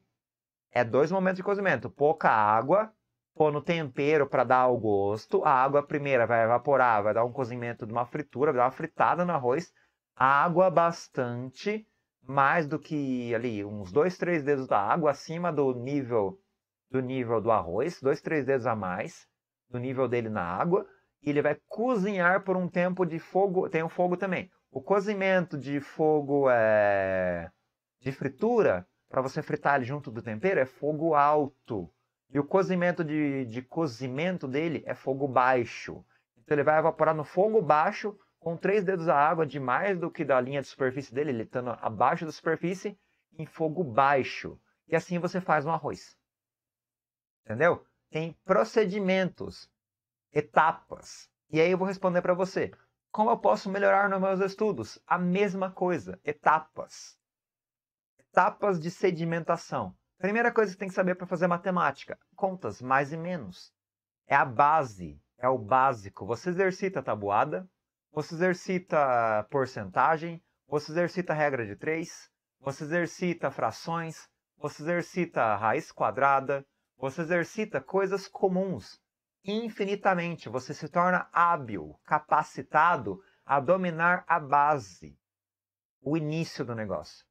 é dois momentos de cozimento: pouca água, pôr no tempero para dar o gosto. A água primeira vai evaporar, vai dar um cozimento de uma fritura, vai dar uma fritada no arroz. Água bastante, mais do que ali uns dois, três dedos da água acima do nível do nível do arroz, dois, três dedos a mais do nível dele na água. E ele vai cozinhar por um tempo de fogo. Tem um fogo também. O cozimento de fogo é de fritura, para você fritar ele junto do tempero, é fogo alto. E o cozimento de, de cozimento dele é fogo baixo. Então ele vai evaporar no fogo baixo, com três dedos da água, de mais do que da linha de superfície dele, ele estando abaixo da superfície, em fogo baixo. E assim você faz um arroz. Entendeu? Tem procedimentos, etapas. E aí eu vou responder para você. Como eu posso melhorar nos meus estudos? A mesma coisa, etapas etapas de sedimentação. Primeira coisa que tem que saber para fazer é matemática: contas, mais e menos. É a base, é o básico. Você exercita tabuada, você exercita porcentagem, você exercita regra de três, você exercita frações, você exercita raiz quadrada, você exercita coisas comuns infinitamente. Você se torna hábil, capacitado a dominar a base, o início do negócio.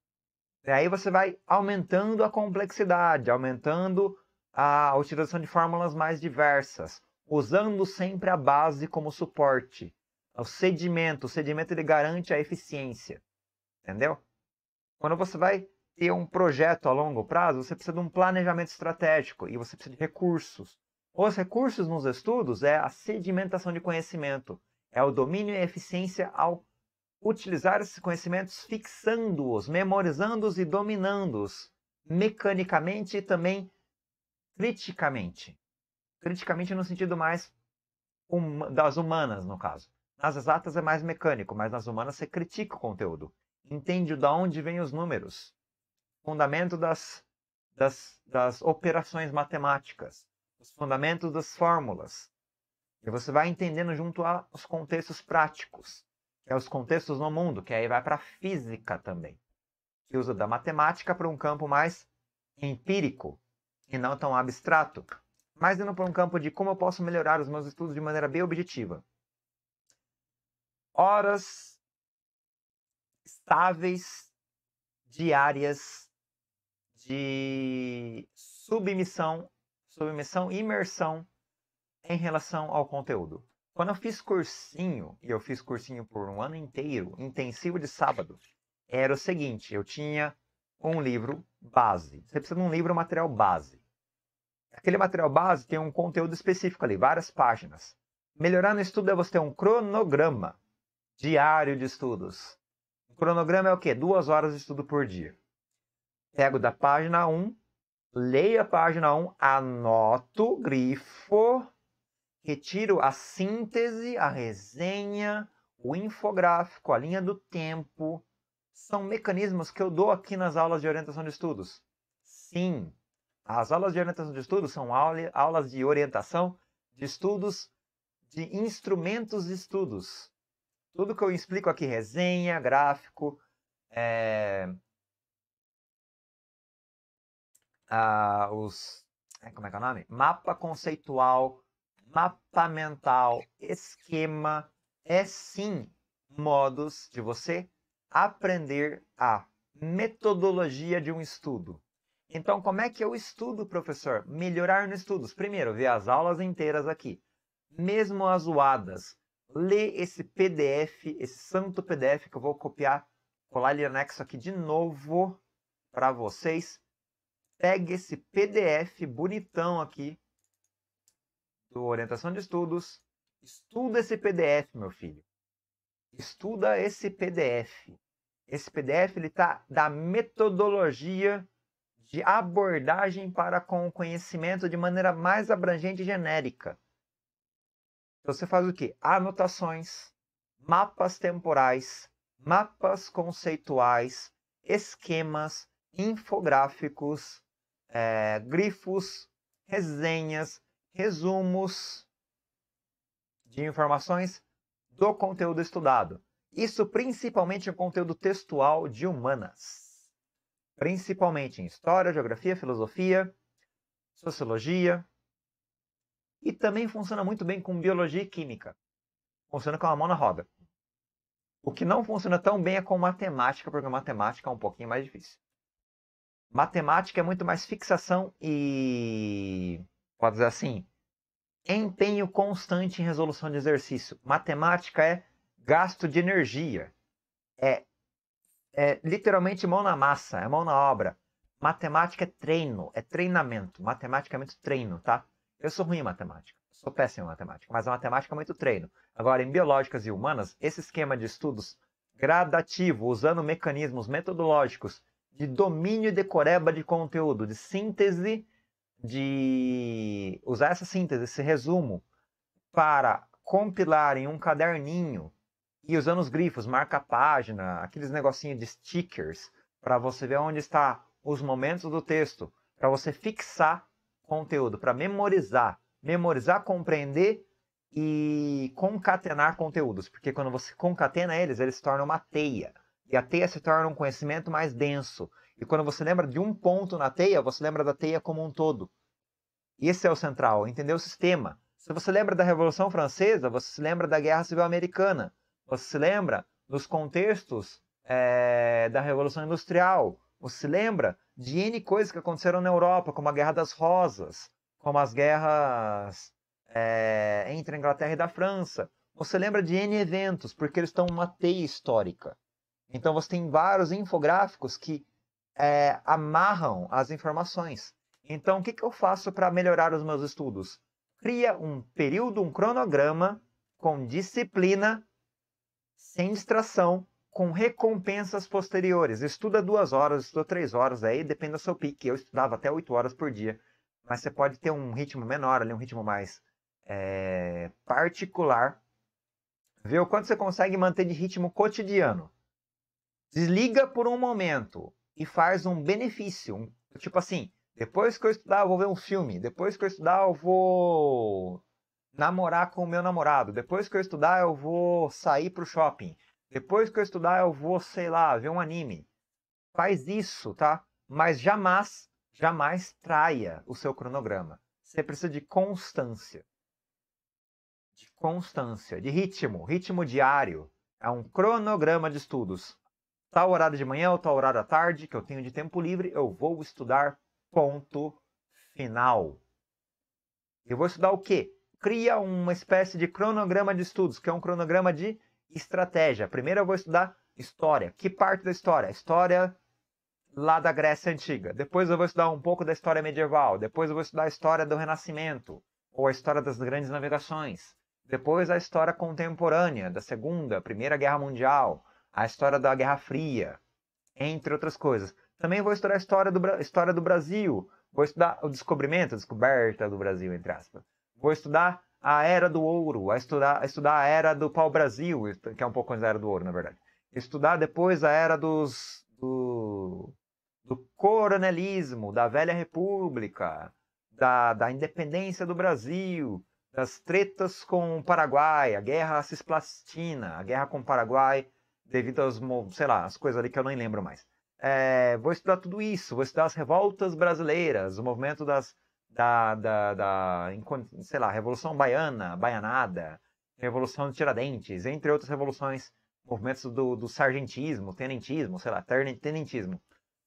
E aí você vai aumentando a complexidade, aumentando a utilização de fórmulas mais diversas, usando sempre a base como suporte. O sedimento, o sedimento ele garante a eficiência, entendeu? Quando você vai ter um projeto a longo prazo, você precisa de um planejamento estratégico e você precisa de recursos. Os recursos nos estudos é a sedimentação de conhecimento, é o domínio e eficiência ao utilizar esses conhecimentos fixando-os, memorizando-os e dominando-os mecanicamente e também criticamente. Criticamente no sentido mais das humanas, no caso. Nas exatas é mais mecânico, mas nas humanas você critica o conteúdo. Entende de onde vêm os números. Fundamento das, das, das operações matemáticas. Os fundamentos das fórmulas. E você vai entendendo junto aos contextos práticos é os contextos no mundo, que aí vai para a física também, que usa da matemática para um campo mais empírico e não tão abstrato, mas indo para um campo de como eu posso melhorar os meus estudos de maneira bem objetiva. Horas estáveis diárias de submissão, submissão e imersão em relação ao conteúdo. Quando eu fiz cursinho, e eu fiz cursinho por um ano inteiro, intensivo de sábado, era o seguinte: eu tinha um livro base. Você precisa de um livro material base. Aquele material base tem um conteúdo específico ali, várias páginas. Melhorar no estudo é você ter um cronograma diário de estudos. O cronograma é o quê? Duas horas de estudo por dia. Pego da página 1, leio a página 1, anoto, grifo, retiro a síntese, a resenha, o infográfico, a linha do tempo. São mecanismos que eu dou aqui nas aulas de orientação de estudos. Sim, as aulas de orientação de estudos são aulas de orientação de estudos de instrumentos de estudos. Tudo que eu explico aqui, resenha, gráfico, é... ah, os. Eh, como é que é o nome? Mapa conceitual, mapa mental, esquema, é sim modos de você aprender a metodologia de um estudo. Então, como é que eu estudo, professor? Melhorar no estudos. Primeiro, ver as aulas inteiras aqui, mesmo as zoadas. Lê esse PDF, esse santo PDF que eu vou copiar, colar ele anexo aqui de novo para vocês. pegue esse PDF bonitão aqui, do Orientação de Estudos, estuda uhum. esse PDF, meu filho. Estuda esse PDF. Esse PDF ele tá da metodologia de abordagem para com o conhecimento de maneira mais abrangente e genérica. Então você faz o quê? Anotações, mapas temporais, mapas conceituais, esquemas, infográficos, é, grifos, resenhas, resumos de informações do conteúdo estudado. Isso principalmente em conteúdo textual de humanas. Principalmente em história, geografia, filosofia, sociologia. E também funciona muito bem com biologia e química. Funciona com a mão na roda. O que não funciona tão bem é com matemática, porque matemática é um pouquinho mais difícil. Matemática é muito mais fixação e pode dizer assim, empenho constante em resolução de exercício. Matemática é gasto de energia. É, é literalmente mão na massa, é mão na obra. Matemática é treino, é treinamento. Matemática é muito treino, tá? Eu sou ruim em matemática, sou péssimo em matemática, mas a matemática é muito treino. Agora, em biológicas e humanas, esse esquema de estudos gradativo, usando mecanismos metodológicos de domínio e decoreba de conteúdo, de síntese de usar essa síntese, esse resumo, para compilar em um caderninho e usando os grifos, marca-página, aqueles negocinhos de stickers, para você ver onde está os momentos do texto, para você fixar conteúdo, para memorizar, memorizar, compreender e concatenar conteúdos, porque quando você concatena eles, eles se tornam uma teia. E a teia se torna um conhecimento mais denso, e quando você lembra de um ponto na teia, você lembra da teia como um todo. esse é o central, entender o sistema. Se você lembra da Revolução Francesa, você se lembra da Guerra Civil Americana, você se lembra dos contextos é, da Revolução Industrial, você se lembra de N coisas que aconteceram na Europa, como a Guerra das Rosas, como as guerras é, entre a Inglaterra e da França. Você lembra de N eventos, porque eles estão uma teia histórica. Então você tem vários infográficos que é, amarram as informações. Então, o que, que eu faço para melhorar os meus estudos? Cria um período, um cronograma com disciplina, sem distração, com recompensas posteriores. Estuda duas horas, estuda três horas, aí depende do seu pique. Eu estudava até oito horas por dia, mas você pode ter um ritmo menor, ali, um ritmo mais é, particular. Vê o quanto você consegue manter de ritmo cotidiano. Desliga por um momento e faz um benefício. Um, tipo assim, depois que eu estudar, eu vou ver um filme. Depois que eu estudar, eu vou namorar com o meu namorado. Depois que eu estudar, eu vou sair pro shopping. Depois que eu estudar, eu vou, sei lá, ver um anime. Faz isso, tá? Mas jamais, jamais traia o seu cronograma. Você precisa de constância. De constância, de ritmo, ritmo diário. É um cronograma de estudos tal horário de manhã ou tal horário à tarde, que eu tenho de tempo livre, eu vou estudar ponto final. Eu vou estudar o quê? Cria uma espécie de cronograma de estudos, que é um cronograma de estratégia. Primeiro eu vou estudar história. Que parte da história? História lá da Grécia Antiga. Depois eu vou estudar um pouco da história medieval. Depois eu vou estudar a história do Renascimento, ou a história das grandes navegações. Depois a história contemporânea, da Segunda, Primeira Guerra Mundial a história da Guerra Fria, entre outras coisas. Também vou estudar a história do, história do Brasil, vou estudar o descobrimento, a descoberta do Brasil, entre aspas. Vou estudar a Era do Ouro, a estudar, a estudar a Era do Pau-Brasil, que é um pouco antes da Era do Ouro, na verdade. Estudar depois a Era dos, do, do coronelismo, da Velha República, da, da independência do Brasil, das tretas com o Paraguai, a Guerra Cisplatina, a Guerra com o Paraguai, devido às, sei lá, as coisas ali que eu nem lembro mais. É, vou estudar tudo isso, vou estudar as revoltas brasileiras, o movimento das, da, da, da sei lá, Revolução Baiana, Baianada, Revolução de Tiradentes, entre outras revoluções, movimentos do, do sargentismo, tenentismo, sei lá, tenentismo.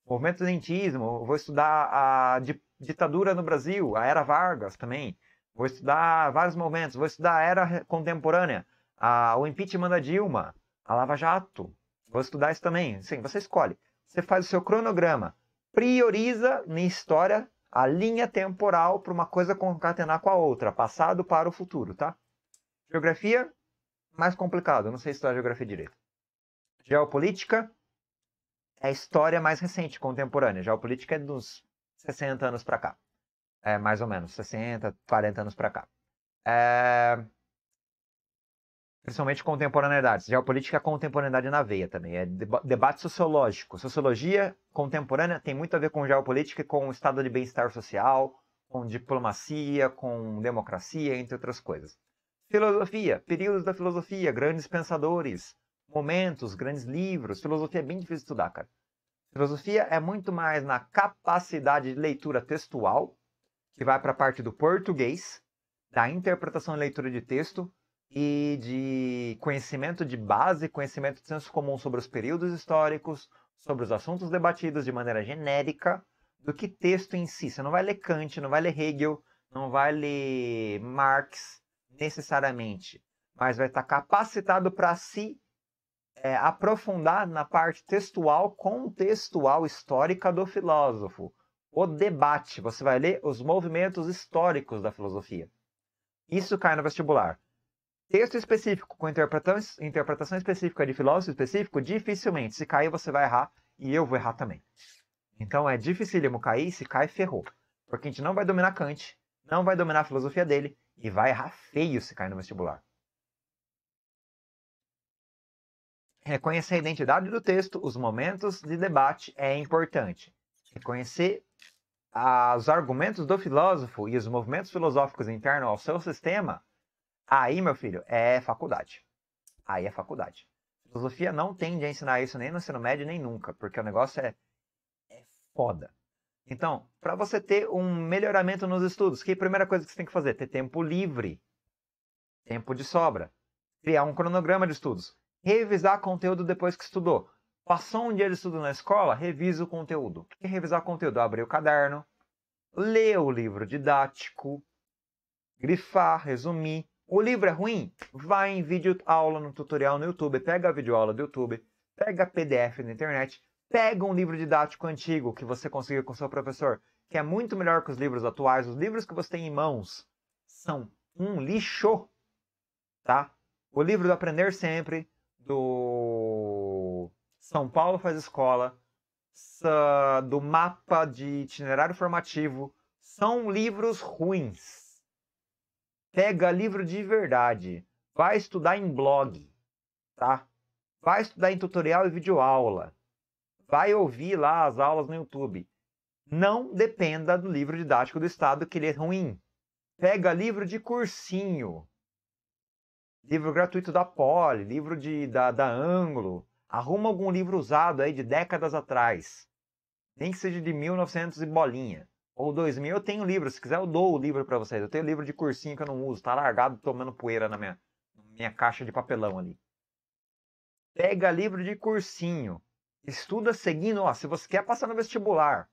Movimento tenentismo, vou estudar a ditadura no Brasil, a Era Vargas também, vou estudar vários movimentos vou estudar a Era Contemporânea, a, o impeachment da Dilma, a Lava Jato. Vou estudar isso também. Sim, você escolhe. Você faz o seu cronograma. Prioriza na história a linha temporal para uma coisa concatenar com a outra, passado para o futuro, tá? Geografia, mais complicado. Eu não sei estudar é geografia direito. Geopolítica é a história mais recente, contemporânea. Geopolítica é de uns 60 anos para cá. É, mais ou menos, 60, 40 anos para cá. É... Principalmente contemporaneidade. Geopolítica é contemporaneidade na veia também. É debate sociológico. Sociologia contemporânea tem muito a ver com geopolítica, com o estado de bem-estar social, com diplomacia, com democracia, entre outras coisas. Filosofia, períodos da filosofia, grandes pensadores, momentos, grandes livros. Filosofia é bem difícil de estudar, cara. Filosofia é muito mais na capacidade de leitura textual, que vai para a parte do português, da interpretação e leitura de texto, e de conhecimento de base, conhecimento de senso comum sobre os períodos históricos, sobre os assuntos debatidos de maneira genérica, do que texto em si. Você não vai ler Kant, não vai ler Hegel, não vai ler Marx necessariamente, mas vai estar capacitado para se é, aprofundar na parte textual, contextual, histórica do filósofo. O debate, você vai ler os movimentos históricos da filosofia. Isso cai no vestibular texto específico, com interpretação, específica de filósofo específico, dificilmente. Se cair, você vai errar e eu vou errar também. Então é dificílimo cair, se cai, ferrou. Porque a gente não vai dominar Kant, não vai dominar a filosofia dele e vai errar feio se cair no vestibular. Reconhecer a identidade do texto, os momentos de debate é importante. Reconhecer os argumentos do filósofo e os movimentos filosóficos internos ao seu sistema Aí, meu filho, é faculdade. Aí é faculdade. Filosofia não tende a ensinar isso nem no ensino médio, nem nunca, porque o negócio é, é foda. Então, para você ter um melhoramento nos estudos, que a primeira coisa que você tem que fazer? é Ter tempo livre, tempo de sobra, criar um cronograma de estudos, revisar conteúdo depois que estudou. Passou um dia de estudo na escola, revisa o conteúdo. O que é revisar conteúdo? Abrir o caderno, ler o livro didático, grifar, resumir, o livro é ruim? Vai em vídeo aula no tutorial no YouTube, pega a videoaula do YouTube, pega PDF na internet, pega um livro didático antigo que você conseguiu com seu professor, que é muito melhor que os livros atuais. Os livros que você tem em mãos são um lixo, tá? O livro do Aprender Sempre, do São Paulo Faz Escola, do Mapa de Itinerário Formativo, são livros ruins Pega livro de verdade. Vai estudar em blog, tá? Vai estudar em tutorial e videoaula. Vai ouvir lá as aulas no YouTube. Não dependa do livro didático do Estado, que ele é ruim. Pega livro de cursinho. Livro gratuito da Poli, livro de, da, da Anglo. Arruma algum livro usado aí de décadas atrás. Nem que seja de 1900 e bolinha ou 2000, eu tenho livro. Se quiser, eu dou o livro para vocês. Eu tenho livro de cursinho que eu não uso. Tá largado tomando poeira na minha, minha caixa de papelão ali. Pega livro de cursinho. Estuda seguindo, ó, se você quer passar no vestibular,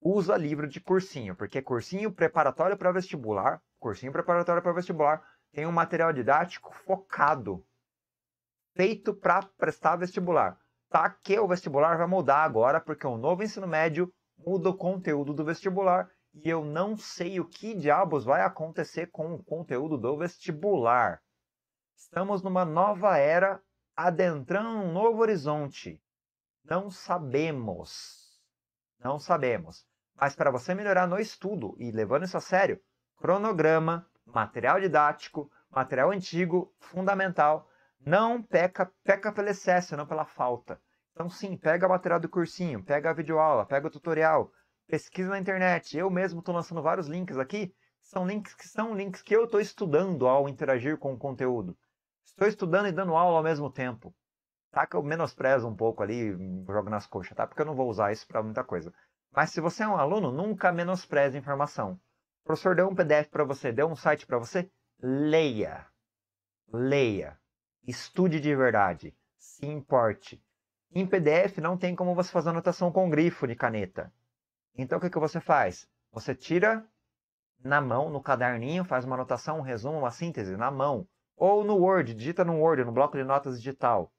usa livro de cursinho, porque cursinho preparatório para vestibular, cursinho preparatório para vestibular, tem um material didático focado, feito para prestar vestibular. Tá que o vestibular vai mudar agora, porque o novo ensino médio muda o conteúdo do vestibular e eu não sei o que diabos vai acontecer com o conteúdo do vestibular. Estamos numa nova era, adentrando um novo horizonte. Não sabemos. Não sabemos. Mas para você melhorar no estudo e levando isso a sério, cronograma, material didático, material antigo, fundamental, não peca, peca pelo excesso, não pela falta. Então, sim, pega a material do cursinho, pega a videoaula, pega o tutorial, pesquisa na internet. Eu mesmo estou lançando vários links aqui, são links que são links que eu estou estudando ao interagir com o conteúdo. Estou estudando e dando aula ao mesmo tempo. Tá? Que eu menosprezo um pouco ali, hum, jogo nas coxas, tá? Porque eu não vou usar isso para muita coisa. Mas se você é um aluno, nunca menospreze informação. O professor deu um PDF para você, deu um site para você, leia. Leia. Estude de verdade. Se importe em PDF não tem como você fazer anotação com grifo de caneta. Então o que, que você faz? Você tira na mão, no caderninho, faz uma anotação, um resumo, uma síntese na mão. Ou no Word, digita no Word, no bloco de notas digital.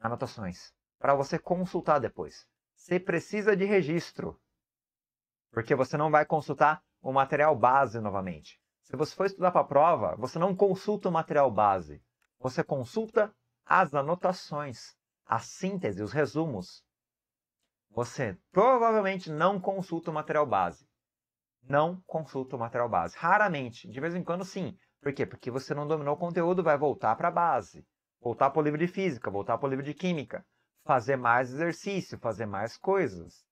Anotações. Para você consultar depois. Você precisa de registro. Porque você não vai consultar o material base novamente. Se você for estudar para a prova, você não consulta o material base. Você consulta as anotações a síntese, os resumos, você provavelmente não consulta o material base. Não consulta o material base. Raramente. De vez em quando, sim. Por quê? Porque você não dominou o conteúdo, vai voltar para a base. Voltar para o livro de física, voltar para o livro de química. Fazer mais exercício, fazer mais coisas.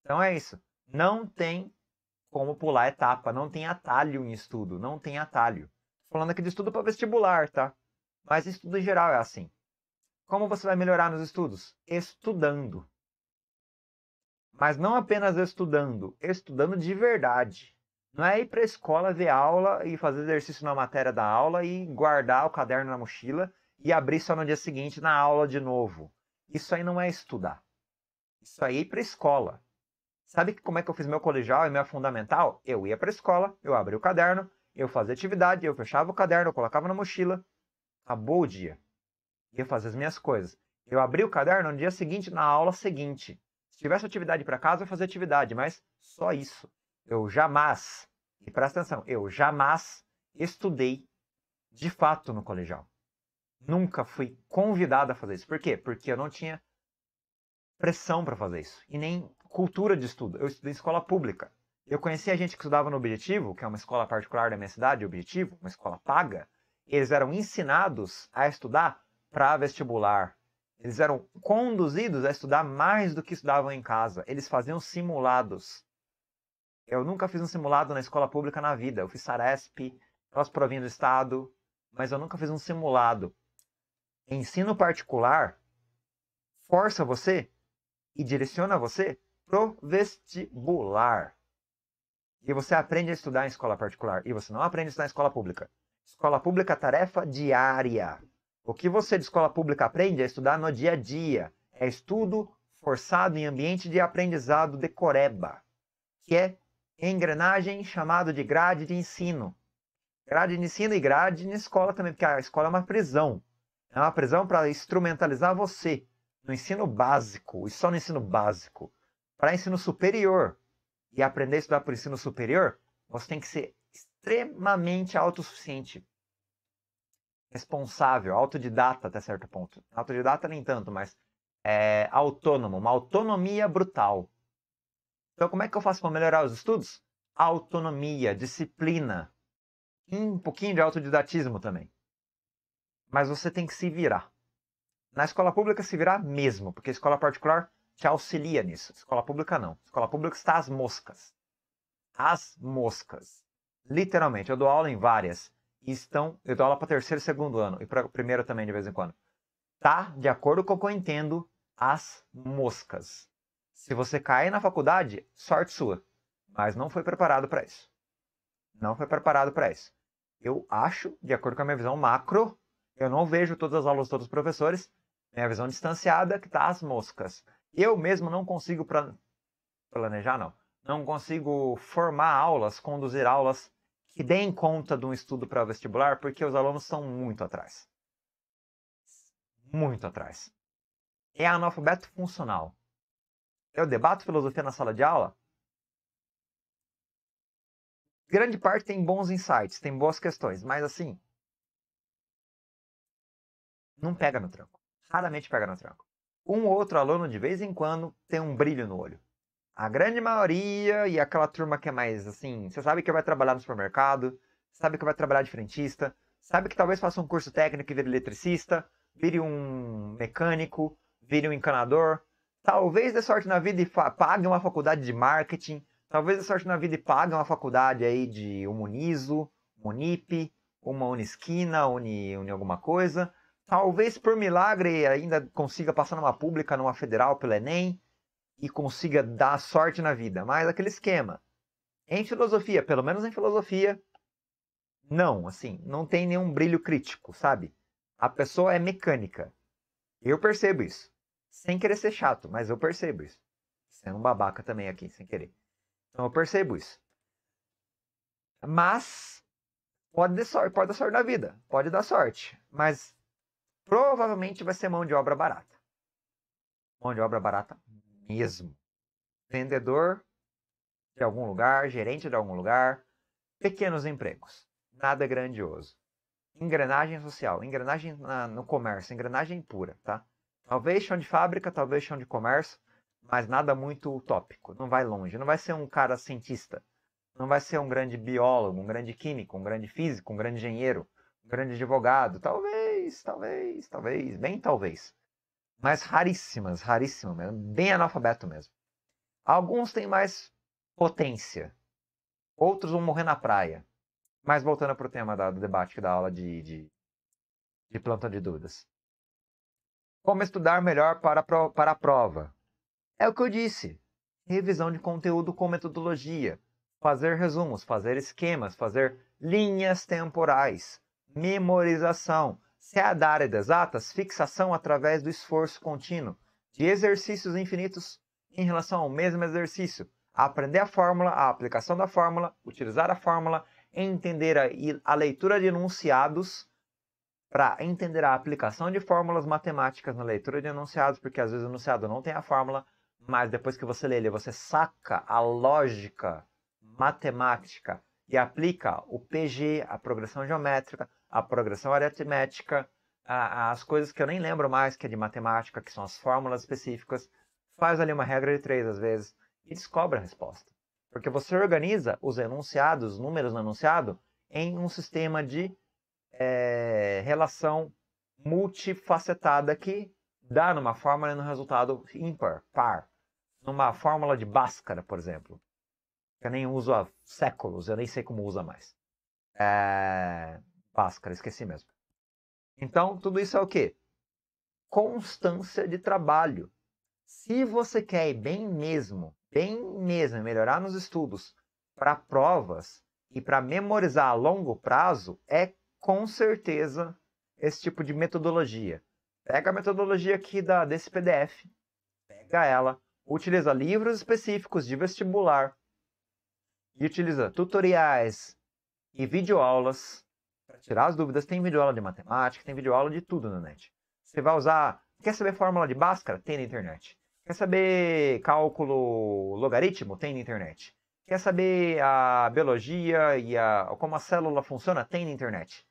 Então é isso. Não tem como pular etapa, não tem atalho em estudo, não tem atalho. falando aqui de estudo para vestibular, tá? Mas estudo em geral é assim. Como você vai melhorar nos estudos? Estudando. Mas não apenas estudando, estudando de verdade. Não é ir para a escola ver aula e fazer exercício na matéria da aula e guardar o caderno na mochila e abrir só no dia seguinte na aula de novo. Isso aí não é estudar. Isso aí é ir para a escola. Sabe como é que eu fiz meu colegial e meu fundamental? Eu ia para a escola, eu abria o caderno, eu fazia atividade, eu fechava o caderno, eu colocava na mochila. Acabou o dia ia fazer as minhas coisas. Eu abri o caderno no dia seguinte, na aula seguinte. Se tivesse atividade para casa, eu fazia atividade, mas só isso. Eu jamais, e presta atenção, eu jamais estudei de fato no colegial. Nunca fui convidado a fazer isso. Por quê? Porque eu não tinha pressão para fazer isso e nem cultura de estudo. Eu estudei em escola pública. Eu conheci a gente que estudava no Objetivo, que é uma escola particular da minha cidade, Objetivo, uma escola paga. Eles eram ensinados a estudar para vestibular. Eles eram conduzidos a estudar mais do que estudavam em casa. Eles faziam simulados. Eu nunca fiz um simulado na escola pública na vida. Eu fiz Saresp, as provinha do Estado, mas eu nunca fiz um simulado. Ensino particular força você e direciona você pro vestibular. E você aprende a estudar em escola particular. E você não aprende a estudar em escola pública. Escola pública, é tarefa diária. O que você de escola pública aprende é estudar no dia a dia. É estudo forçado em ambiente de aprendizado de coreba, que é engrenagem chamado de grade de ensino. Grade de ensino e grade na escola também, porque a escola é uma prisão. É uma prisão para instrumentalizar você no ensino básico, e só no ensino básico, para ensino superior. E aprender a estudar para o ensino superior, você tem que ser extremamente autossuficiente responsável, autodidata até certo ponto. Autodidata nem tanto, mas é, autônomo, uma autonomia brutal. Então, como é que eu faço para melhorar os estudos? Autonomia, disciplina, um pouquinho de autodidatismo também. Mas você tem que se virar. Na escola pública se virar mesmo, porque a escola particular te auxilia nisso. Escola pública não. Escola pública está às moscas. As moscas. Literalmente, eu dou aula em várias estão. Eu dou aula para terceiro e segundo ano, e para primeiro também de vez em quando. Tá, de acordo com o que eu entendo, as moscas. Se você cair na faculdade, sorte sua. Mas não foi preparado para isso. Não foi preparado para isso. Eu acho, de acordo com a minha visão macro, eu não vejo todas as aulas de todos os professores, minha visão distanciada que tá as moscas. Eu mesmo não consigo pra... planejar, não. Não consigo formar aulas, conduzir aulas que deem conta de um estudo para vestibular, porque os alunos são muito atrás. Muito atrás. É analfabeto funcional. Eu debato filosofia na sala de aula? Grande parte tem bons insights, tem boas questões, mas assim. Não pega no tranco. Raramente pega no tranco. Um ou outro aluno, de vez em quando, tem um brilho no olho. A grande maioria e aquela turma que é mais assim, você sabe que vai trabalhar no supermercado, sabe que vai trabalhar de frentista, sabe que talvez faça um curso técnico e vire eletricista, vire um mecânico, vire um encanador, talvez dê sorte na vida e pague uma faculdade de marketing, talvez dê sorte na vida e pague uma faculdade aí de um Uniso, Unip, uma Unisquina, uni, uni alguma coisa. Talvez por milagre ainda consiga passar numa pública, numa federal, pelo Enem e consiga dar sorte na vida, mas aquele esquema. Em filosofia, pelo menos em filosofia, não, assim, não tem nenhum brilho crítico, sabe? A pessoa é mecânica. Eu percebo isso. Sem querer ser chato, mas eu percebo isso. Sendo um babaca também aqui, sem querer. Então eu percebo isso. Mas pode dar sorte, pode dar sorte na vida, pode dar sorte, mas provavelmente vai ser mão de obra barata. Mão de obra barata mesmo. Vendedor de algum lugar, gerente de algum lugar, pequenos empregos, nada grandioso. Engrenagem social, engrenagem na, no comércio, engrenagem pura, tá? Talvez chão de fábrica, talvez chão de comércio, mas nada muito utópico, não vai longe, não vai ser um cara cientista, não vai ser um grande biólogo, um grande químico, um grande físico, um grande engenheiro, um grande advogado, talvez, talvez, talvez, bem talvez mas raríssimas, raríssimas mesmo, bem analfabeto mesmo. Alguns têm mais potência, outros vão morrer na praia. Mas voltando para o tema da, do debate da aula de, de, de plantão de dúvidas. Como estudar melhor para, para a prova? É o que eu disse. Revisão de conteúdo com metodologia. Fazer resumos, fazer esquemas, fazer linhas temporais. Memorização. Se é da área de exatas, fixação através do esforço contínuo, de exercícios infinitos em relação ao mesmo exercício, aprender a fórmula, a aplicação da fórmula, utilizar a fórmula, entender a, a leitura de enunciados para entender a aplicação de fórmulas matemáticas na leitura de enunciados, porque às vezes o enunciado não tem a fórmula, mas depois que você lê ele, você saca a lógica matemática e aplica o PG, a progressão geométrica, a progressão aritmética, a, as coisas que eu nem lembro mais, que é de matemática, que são as fórmulas específicas, faz ali uma regra de três às vezes e descobre a resposta. Porque você organiza os enunciados, os números no enunciado, em um sistema de é, relação multifacetada que dá numa fórmula e no resultado ímpar, par. Numa fórmula de Bhaskara, por exemplo. Que eu nem uso há séculos, eu nem sei como usa mais. É... Páscara, esqueci mesmo. Então, tudo isso é o quê? Constância de trabalho. Se você quer ir bem mesmo, bem mesmo, melhorar nos estudos para provas e para memorizar a longo prazo, é com certeza esse tipo de metodologia. Pega a metodologia aqui da, desse PDF, pega ela, utiliza livros específicos de vestibular e utiliza tutoriais e videoaulas tirar as dúvidas. Tem vídeo aula de matemática, tem vídeo aula de tudo na net. Você vai usar. Quer saber fórmula de Bhaskara? Tem na internet. Quer saber cálculo logaritmo? Tem na internet. Quer saber a biologia e a, como a célula funciona? Tem na internet.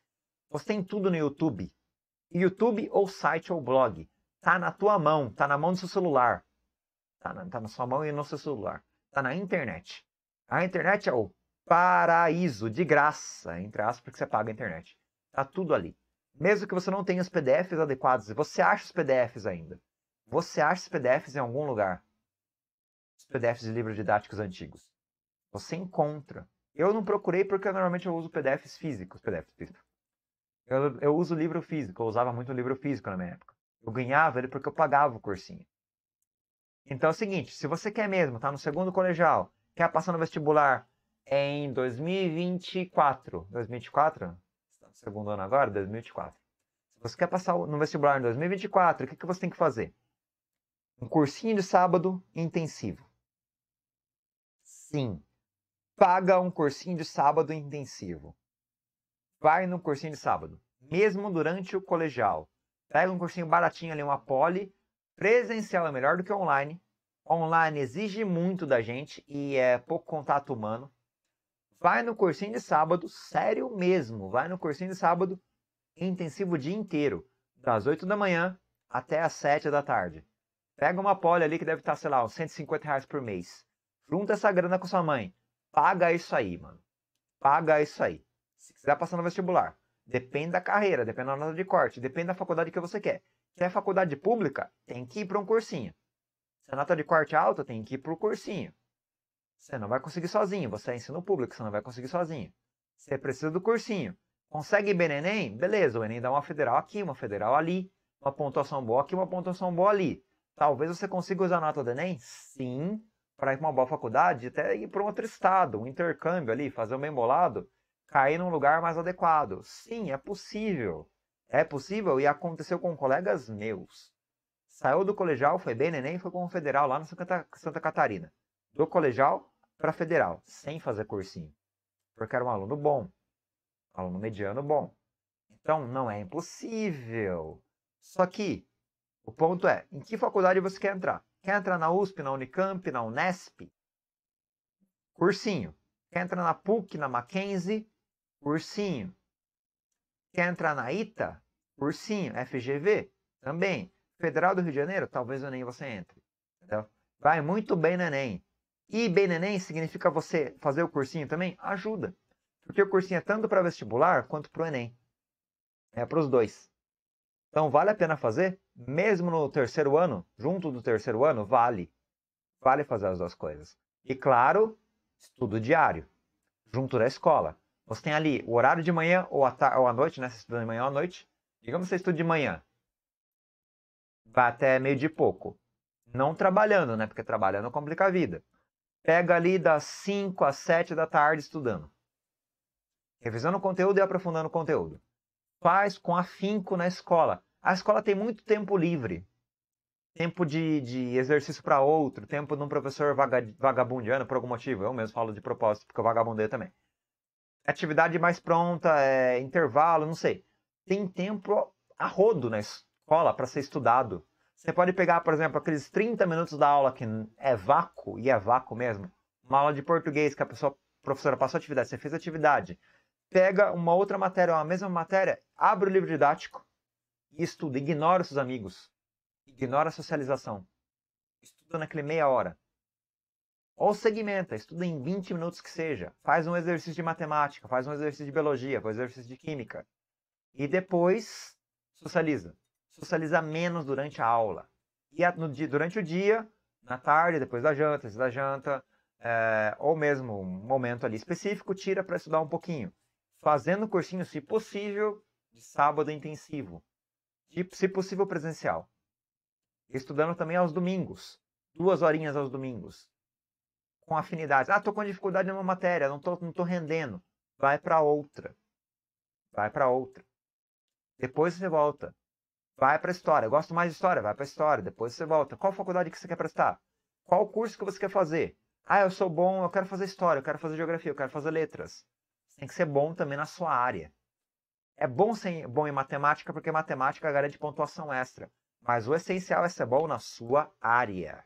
Você tem tudo no YouTube. YouTube ou site ou blog. Tá na tua mão, tá na mão do seu celular. Tá na, tá na sua mão e no seu celular. Tá na internet. A internet é o paraíso, de graça, entre aspas, porque você paga a internet. Tá tudo ali. Mesmo que você não tenha os PDFs adequados, você acha os PDFs ainda. Você acha os PDFs em algum lugar. Os PDFs de livros didáticos antigos. Você encontra. Eu não procurei porque normalmente eu uso PDFs físicos. PDFs físicos. Eu, eu uso livro físico, eu usava muito livro físico na minha época. Eu ganhava ele porque eu pagava o cursinho. Então é o seguinte, se você quer mesmo, tá no segundo colegial, quer passar no vestibular, em 2024. 2024? segundo ano agora, 2024. Se você quer passar no vestibular em 2024, o que, que você tem que fazer? Um cursinho de sábado intensivo. Sim. Paga um cursinho de sábado intensivo. Vai no cursinho de sábado. Mesmo durante o colegial. Pega um cursinho baratinho ali, uma poli. Presencial é melhor do que online. Online exige muito da gente e é pouco contato humano. Vai no cursinho de sábado, sério mesmo. Vai no cursinho de sábado, intensivo o dia inteiro, das 8 da manhã até as 7 da tarde. Pega uma pole ali que deve estar, sei lá, uns 150 reais por mês. Junta essa grana com sua mãe. Paga isso aí, mano. Paga isso aí. Se quiser passar no vestibular. Depende da carreira, depende da nota de corte, depende da faculdade que você quer. Se é faculdade pública, tem que ir para um cursinho. Se a nota de corte é alta, tem que ir para o cursinho. Você não vai conseguir sozinho. Você é ensino público, você não vai conseguir sozinho. Você precisa do cursinho. Consegue bem no Enem? Beleza, o Enem dá uma federal aqui, uma federal ali, uma pontuação boa aqui, uma pontuação boa ali. Talvez você consiga usar a nota do Enem? Sim, para ir para uma boa faculdade, até ir para um outro estado, um intercâmbio ali, fazer um bem bolado, cair num lugar mais adequado. Sim, é possível. É possível e aconteceu com colegas meus. Saiu do colegial, foi bem neném, foi com o federal lá na Santa, Santa Catarina do colegial para federal, sem fazer cursinho. Porque era um aluno bom, aluno mediano bom. Então não é impossível. Só que o ponto é, em que faculdade você quer entrar? Quer entrar na USP, na Unicamp, na Unesp? Cursinho. Quer entrar na PUC, na Mackenzie? Cursinho. Quer entrar na ITA? Cursinho. FGV? Também. Federal do Rio de Janeiro? Talvez o Enem você entre. vai muito bem no Enem. E bem neném significa você fazer o cursinho também? Ajuda. Porque o cursinho é tanto para vestibular quanto para o Enem. É para os dois. Então vale a pena fazer, mesmo no terceiro ano, junto do terceiro ano, vale. Vale fazer as duas coisas. E claro, estudo diário, junto da escola. Você tem ali o horário de manhã ou à, ou à noite, né? Você estuda de manhã ou à noite. Digamos que você estuda de manhã. Vai até meio de pouco. Não trabalhando, né? Porque trabalhando complica a vida pega ali das 5 às 7 da tarde estudando. Revisando o conteúdo e aprofundando o conteúdo. Faz com afinco na escola. A escola tem muito tempo livre. Tempo de, de exercício para outro, tempo de um professor vaga, vagabundiano por algum motivo. Eu mesmo falo de propósito, porque eu vagabundei também. Atividade mais pronta, é, intervalo, não sei. Tem tempo a rodo na escola para ser estudado você pode pegar, por exemplo, aqueles 30 minutos da aula que é vácuo, e é vácuo mesmo. Uma aula de português que a pessoa, a professora passou atividade, você fez atividade. Pega uma outra matéria, a mesma matéria, abre o livro didático e estuda. Ignora os seus amigos. Ignora a socialização. Estuda naquele meia hora. Ou segmenta, estuda em 20 minutos que seja. Faz um exercício de matemática, faz um exercício de biologia, faz um exercício de química. E depois socializa socializar menos durante a aula. E no dia, durante o dia, na tarde, depois da janta, antes da janta, é, ou mesmo um momento ali específico, tira para estudar um pouquinho. Fazendo cursinho, se possível, de sábado intensivo. E, se possível, presencial. Estudando também aos domingos. Duas horinhas aos domingos. Com afinidade Ah, tô com dificuldade numa matéria, não tô, não tô rendendo. Vai para outra. Vai para outra. Depois você volta. Vai para história. Eu gosto mais de história, vai para história. Depois você volta. Qual faculdade que você quer prestar? Qual curso que você quer fazer? Ah, eu sou bom, eu quero fazer história, eu quero fazer geografia, eu quero fazer letras. Você tem que ser bom também na sua área. É bom ser bom em matemática porque matemática garante pontuação extra, mas o essencial é ser bom na sua área.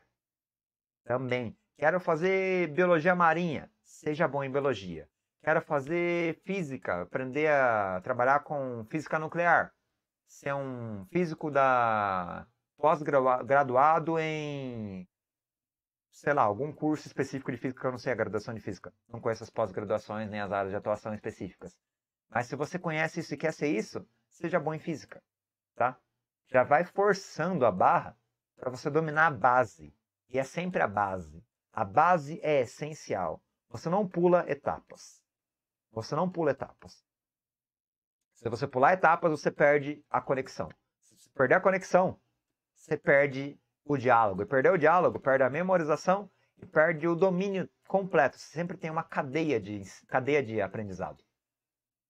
Também quero fazer biologia marinha, seja bom em biologia. Quero fazer física, aprender a trabalhar com física nuclear, se é um físico da pós-graduado em sei lá, algum curso específico de física, que eu não sei a graduação de física, não conheço as pós-graduações nem as áreas de atuação específicas. Mas se você conhece isso e quer ser isso, seja bom em física, tá? Já vai forçando a barra para você dominar a base. E é sempre a base. A base é essencial. Você não pula etapas. Você não pula etapas. Se você pular etapas, você perde a conexão. Se perder a conexão, você perde o diálogo. E perder o diálogo, perde a memorização e perde o domínio completo. Você sempre tem uma cadeia de, cadeia de aprendizado.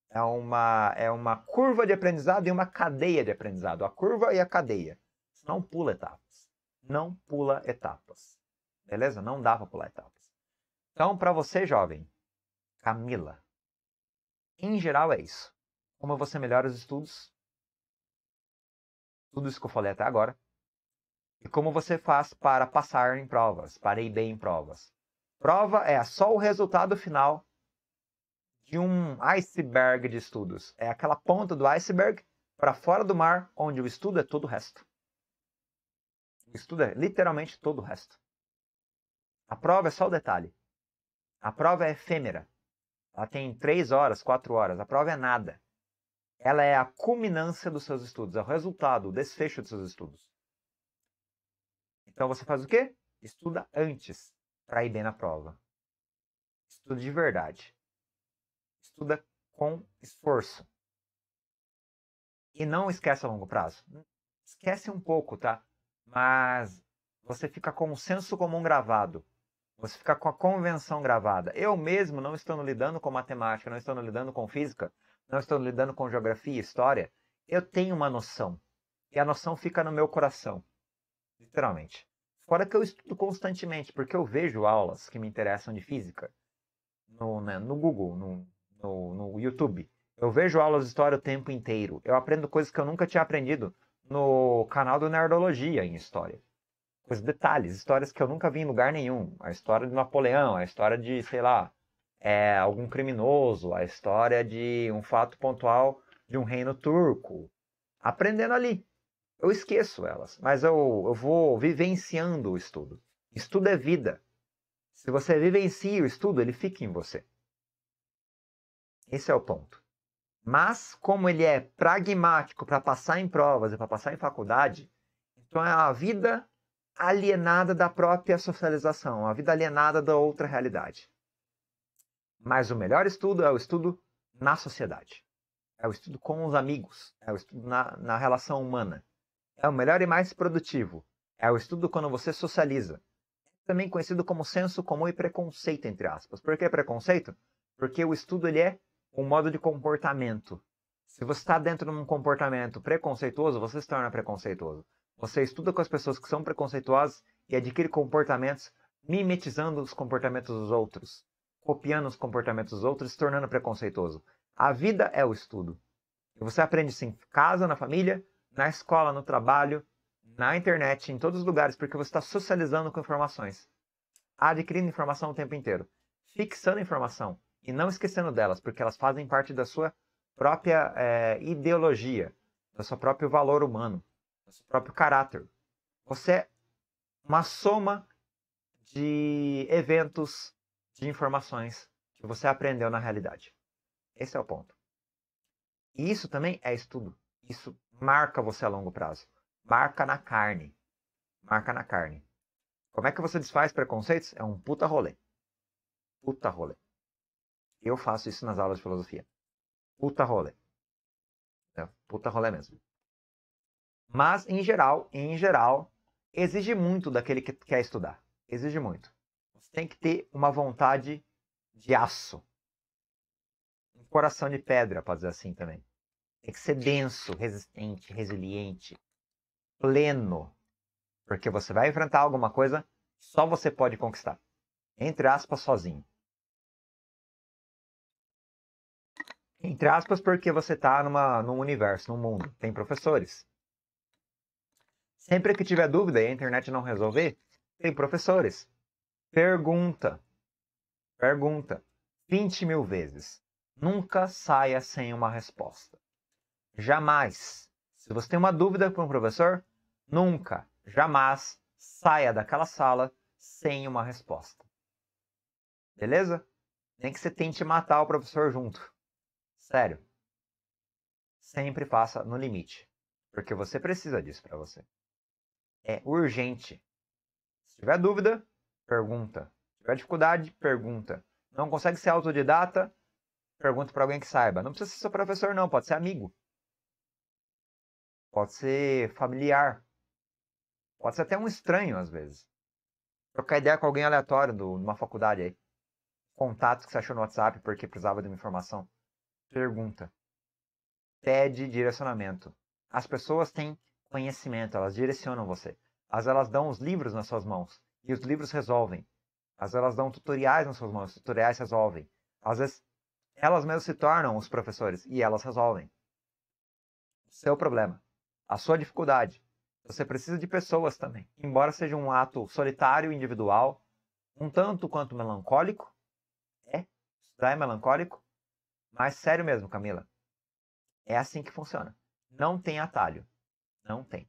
É uma, é uma curva de aprendizado e uma cadeia de aprendizado. A curva e a cadeia. Não pula etapas. Não pula etapas. Beleza? Não dá para pular etapas. Então, para você, jovem, Camila, em geral é isso. Como você melhora os estudos? Tudo isso que eu falei até agora. E como você faz para passar em provas, para ir bem em provas. Prova é só o resultado final de um iceberg de estudos. É aquela ponta do iceberg para fora do mar, onde o estudo é todo o resto. O estudo é literalmente todo o resto. A prova é só o detalhe. A prova é efêmera. Ela tem três horas, quatro horas. A prova é nada ela é a culminância dos seus estudos, é o resultado, o desfecho dos seus estudos. Então você faz o quê? Estuda antes para ir bem na prova. Estuda de verdade. Estuda com esforço. E não esquece a longo prazo. Esquece um pouco, tá? Mas você fica com o senso comum gravado. Você fica com a convenção gravada. Eu mesmo não estando lidando com matemática, não estando lidando com física, não estou lidando com geografia e história, eu tenho uma noção. E a noção fica no meu coração, literalmente. Fora que eu estudo constantemente, porque eu vejo aulas que me interessam de física no, né, no Google, no, no, no YouTube. Eu vejo aulas de história o tempo inteiro. Eu aprendo coisas que eu nunca tinha aprendido no canal do Nerdologia em história. Os detalhes, histórias que eu nunca vi em lugar nenhum. A história de Napoleão, a história de, sei lá, é, algum criminoso, a história de um fato pontual de um reino turco, aprendendo ali. Eu esqueço elas, mas eu, eu vou vivenciando o estudo. Estudo é vida. Se você vivencia o estudo, ele fica em você. Esse é o ponto. Mas, como ele é pragmático para passar em provas e para passar em faculdade, então é a vida alienada da própria socialização, a vida alienada da outra realidade. Mas o melhor estudo é o estudo na sociedade. É o estudo com os amigos. É o estudo na, na relação humana. É o melhor e mais produtivo. É o estudo quando você socializa. É também conhecido como senso comum e preconceito, entre aspas. Por que preconceito? Porque o estudo ele é um modo de comportamento. Se você está dentro de um comportamento preconceituoso, você se torna preconceituoso. Você estuda com as pessoas que são preconceituosas e adquire comportamentos mimetizando os comportamentos dos outros copiando os comportamentos dos outros, se tornando preconceituoso. A vida é o estudo. Você aprende isso em casa, na família, na escola, no trabalho, na internet, em todos os lugares, porque você está socializando com informações, adquirindo informação o tempo inteiro, fixando informação e não esquecendo delas, porque elas fazem parte da sua própria é, ideologia, do seu próprio valor humano, do seu próprio caráter. Você é uma soma de eventos, de informações que você aprendeu na realidade. Esse é o ponto. E isso também é estudo. Isso marca você a longo prazo. Marca na carne. Marca na carne. Como é que você desfaz preconceitos? É um puta rolê. Puta rolê. Eu faço isso nas aulas de filosofia. Puta rolê. É, puta rolê mesmo. Mas, em geral, em geral, exige muito daquele que quer estudar. Exige muito tem que ter uma vontade de aço. Um coração de pedra, pode dizer assim também. Tem que ser denso, resistente, resiliente, pleno. Porque você vai enfrentar alguma coisa só você pode conquistar. Entre aspas, sozinho. Entre aspas, porque você está num universo, num mundo. Tem professores. Sempre que tiver dúvida e a internet não resolver, tem professores. Pergunta. Pergunta 20 mil vezes. Nunca saia sem uma resposta. Jamais. Se você tem uma dúvida para um professor, nunca, jamais saia daquela sala sem uma resposta. Beleza? Nem que você tente matar o professor junto. Sério. Sempre faça no limite. Porque você precisa disso para você. É urgente. Se tiver dúvida, Pergunta. tiver dificuldade, pergunta. Não consegue ser autodidata? Pergunta para alguém que saiba. Não precisa ser seu professor, não. Pode ser amigo. Pode ser familiar. Pode ser até um estranho, às vezes. Trocar ideia com alguém aleatório de uma faculdade aí. Contato que você achou no WhatsApp porque precisava de uma informação. Pergunta. Pede direcionamento. As pessoas têm conhecimento, elas direcionam você. As elas dão os livros nas suas mãos. E os livros resolvem. Às vezes elas dão tutoriais nas suas mãos, tutoriais resolvem. Às vezes elas mesmas se tornam os professores e elas resolvem. Seu é problema, a sua dificuldade. Você precisa de pessoas também. Embora seja um ato solitário, individual, um tanto quanto melancólico, é, estudar é melancólico, mas sério mesmo, Camila. É assim que funciona. Não tem atalho. Não tem.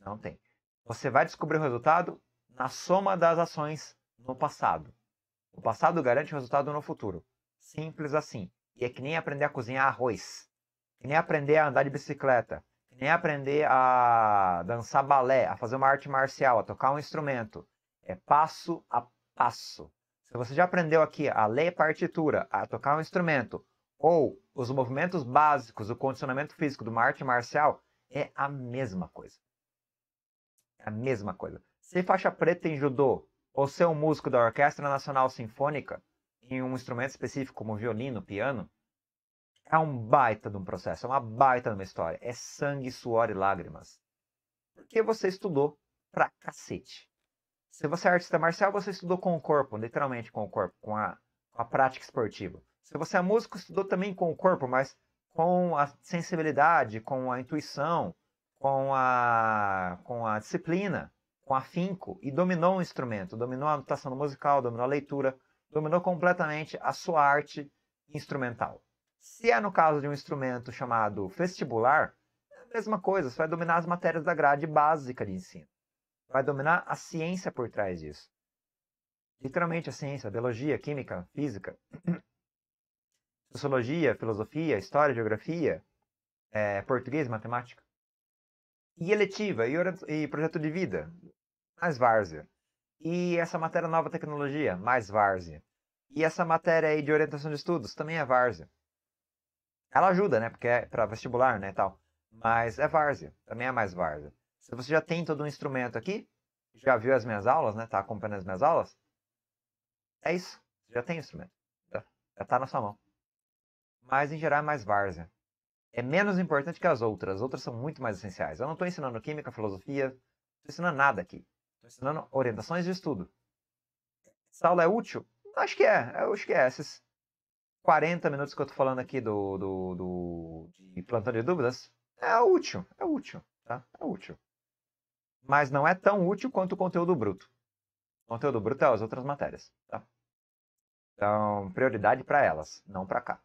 Não tem. Você vai descobrir o resultado na soma das ações no passado. O passado garante o resultado no futuro. Simples assim. E é que nem aprender a cozinhar arroz, que nem aprender a andar de bicicleta, que nem aprender a dançar balé, a fazer uma arte marcial, a tocar um instrumento. É passo a passo. Se você já aprendeu aqui a ler partitura, a tocar um instrumento, ou os movimentos básicos, o condicionamento físico de uma arte marcial, é a mesma coisa. É a mesma coisa. Ser faixa preta em judô ou ser um músico da Orquestra Nacional Sinfônica em um instrumento específico como violino, piano, é um baita de um processo, é uma baita de uma história. É sangue, suor e lágrimas. Porque você estudou pra cacete. Se você é artista marcial, você estudou com o corpo, literalmente com o corpo, com a, com a prática esportiva. Se você é músico, estudou também com o corpo, mas com a sensibilidade, com a intuição, com a, com a disciplina com afinco e dominou um instrumento, dominou a notação musical, dominou a leitura, dominou completamente a sua arte instrumental. Se é no caso de um instrumento chamado vestibular, é a mesma coisa, você vai dominar as matérias da grade básica de ensino. Vai dominar a ciência por trás disso. Literalmente a ciência, a biologia, química, física, sociologia, filosofia, história, geografia, é, português, matemática. E eletiva, e, e projeto de vida mais várzea. E essa matéria é nova tecnologia, mais várzea. E essa matéria aí de orientação de estudos também é várzea. Ela ajuda, né? Porque é para vestibular, né, tal. Mas é várzea, também é mais várzea. Se você já tem todo um instrumento aqui, já viu as minhas aulas, né? Tá acompanhando as minhas aulas? É isso. Você já tem instrumento. Já, já tá na sua mão. Mas em geral é mais várzea. É menos importante que as outras. As outras são muito mais essenciais. Eu não estou ensinando química, filosofia, não estou ensinando nada aqui. Estou ensinando orientações de estudo. Essa aula é útil? Acho que é. é eu acho que é. Esses 40 minutos que eu estou falando aqui do, do, do, de plantão de dúvidas é útil. É útil. Tá? É útil. Mas não é tão útil quanto o conteúdo bruto. O conteúdo bruto é as outras matérias. Tá? Então, prioridade para elas, não para cá.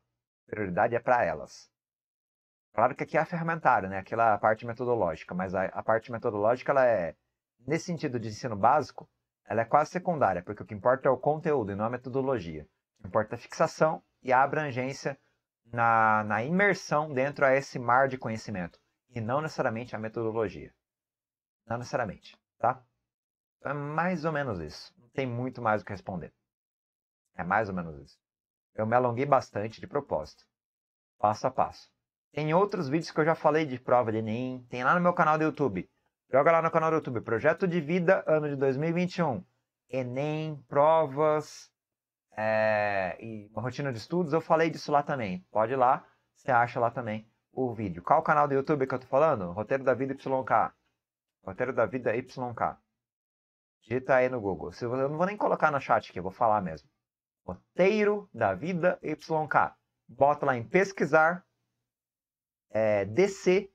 Prioridade é para elas. Claro que aqui é a ferramentária, né? Aquela parte metodológica, mas a, a, parte metodológica ela é nesse sentido de ensino básico, ela é quase secundária, porque o que importa é o conteúdo e não a metodologia. O que importa é a fixação e a abrangência na, na imersão dentro a esse mar de conhecimento, e não necessariamente a metodologia. Não necessariamente, tá? Então é mais ou menos isso. Não tem muito mais o que responder. É mais ou menos isso. Eu me alonguei bastante de propósito, passo a passo. Tem outros vídeos que eu já falei de prova de Enem, tem lá no meu canal do YouTube. Joga lá no canal do YouTube. Projeto de Vida, ano de 2021. Enem, provas é, e uma rotina de estudos. Eu falei disso lá também. Pode ir lá, você acha lá também o vídeo. Qual o canal do YouTube que eu tô falando? Roteiro da Vida YK. Roteiro da Vida YK. Digita aí no Google. Eu não vou nem colocar no chat aqui, eu vou falar mesmo. Roteiro da Vida YK. Bota lá em pesquisar, é, DC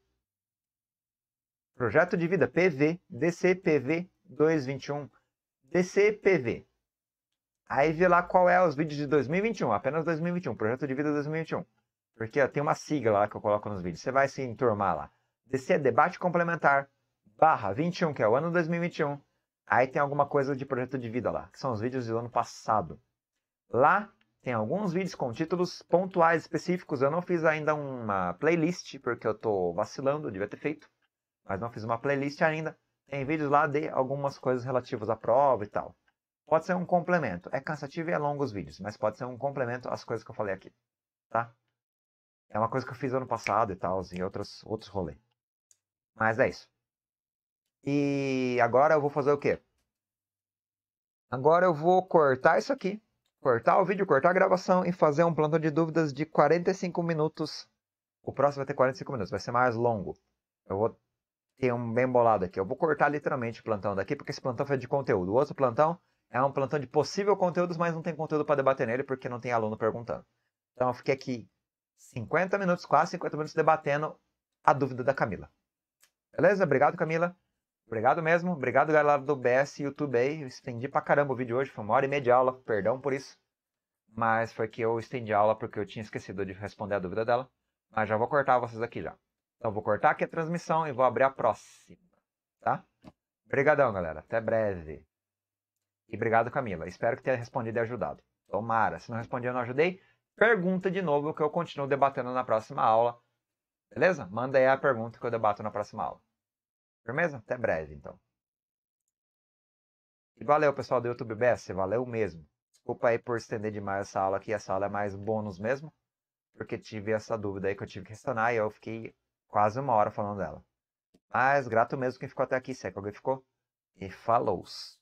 Projeto de vida PV, DCPV 221, DCPV. Aí vê lá qual é os vídeos de 2021, apenas 2021, Projeto de Vida 2021. Porque ó, tem uma sigla lá que eu coloco nos vídeos, você vai se enturmar lá. DC é Debate Complementar, barra 21, que é o ano 2021. Aí tem alguma coisa de Projeto de Vida lá, que são os vídeos do ano passado. Lá tem alguns vídeos com títulos pontuais específicos, eu não fiz ainda uma playlist, porque eu tô vacilando, eu devia ter feito mas não fiz uma playlist ainda. Tem vídeos lá de algumas coisas relativas à prova e tal. Pode ser um complemento. É cansativo e é longo os vídeos, mas pode ser um complemento às coisas que eu falei aqui, tá? É uma coisa que eu fiz ano passado e tal, e outros, outros rolês. Mas é isso. E agora eu vou fazer o quê? Agora eu vou cortar isso aqui, cortar o vídeo, cortar a gravação e fazer um plantão de dúvidas de 45 minutos. O próximo vai ter 45 minutos, vai ser mais longo. Eu vou tem um bem bolado aqui. Eu vou cortar literalmente o plantão daqui, porque esse plantão foi de conteúdo. O outro plantão é um plantão de possível conteúdos, mas não tem conteúdo para debater nele, porque não tem aluno perguntando. Então eu fiquei aqui 50 minutos, quase 50 minutos, debatendo a dúvida da Camila. Beleza? Obrigado, Camila. Obrigado mesmo. Obrigado, galera do BS YouTube aí. Eu estendi pra caramba o vídeo hoje. Foi uma hora e meia de aula. Perdão por isso. Mas foi que eu estendi a aula porque eu tinha esquecido de responder a dúvida dela. Mas já vou cortar vocês aqui já. Então vou cortar aqui a transmissão e vou abrir a próxima, tá? Obrigadão, galera. Até breve. E obrigado, Camila. Espero que tenha respondido e ajudado. Tomara. Se não respondi, eu não ajudei. Pergunta de novo que eu continuo debatendo na próxima aula. Beleza? Manda aí a pergunta que eu debato na próxima aula. Firmeza? Até breve, então. E valeu, pessoal do YouTube BS. Valeu mesmo. Desculpa aí por estender demais essa aula aqui. Essa aula é mais bônus mesmo. Porque tive essa dúvida aí que eu tive que questionar e eu fiquei quase uma hora falando dela. Mas grato mesmo quem ficou até aqui, se é que alguém ficou. E falou-se.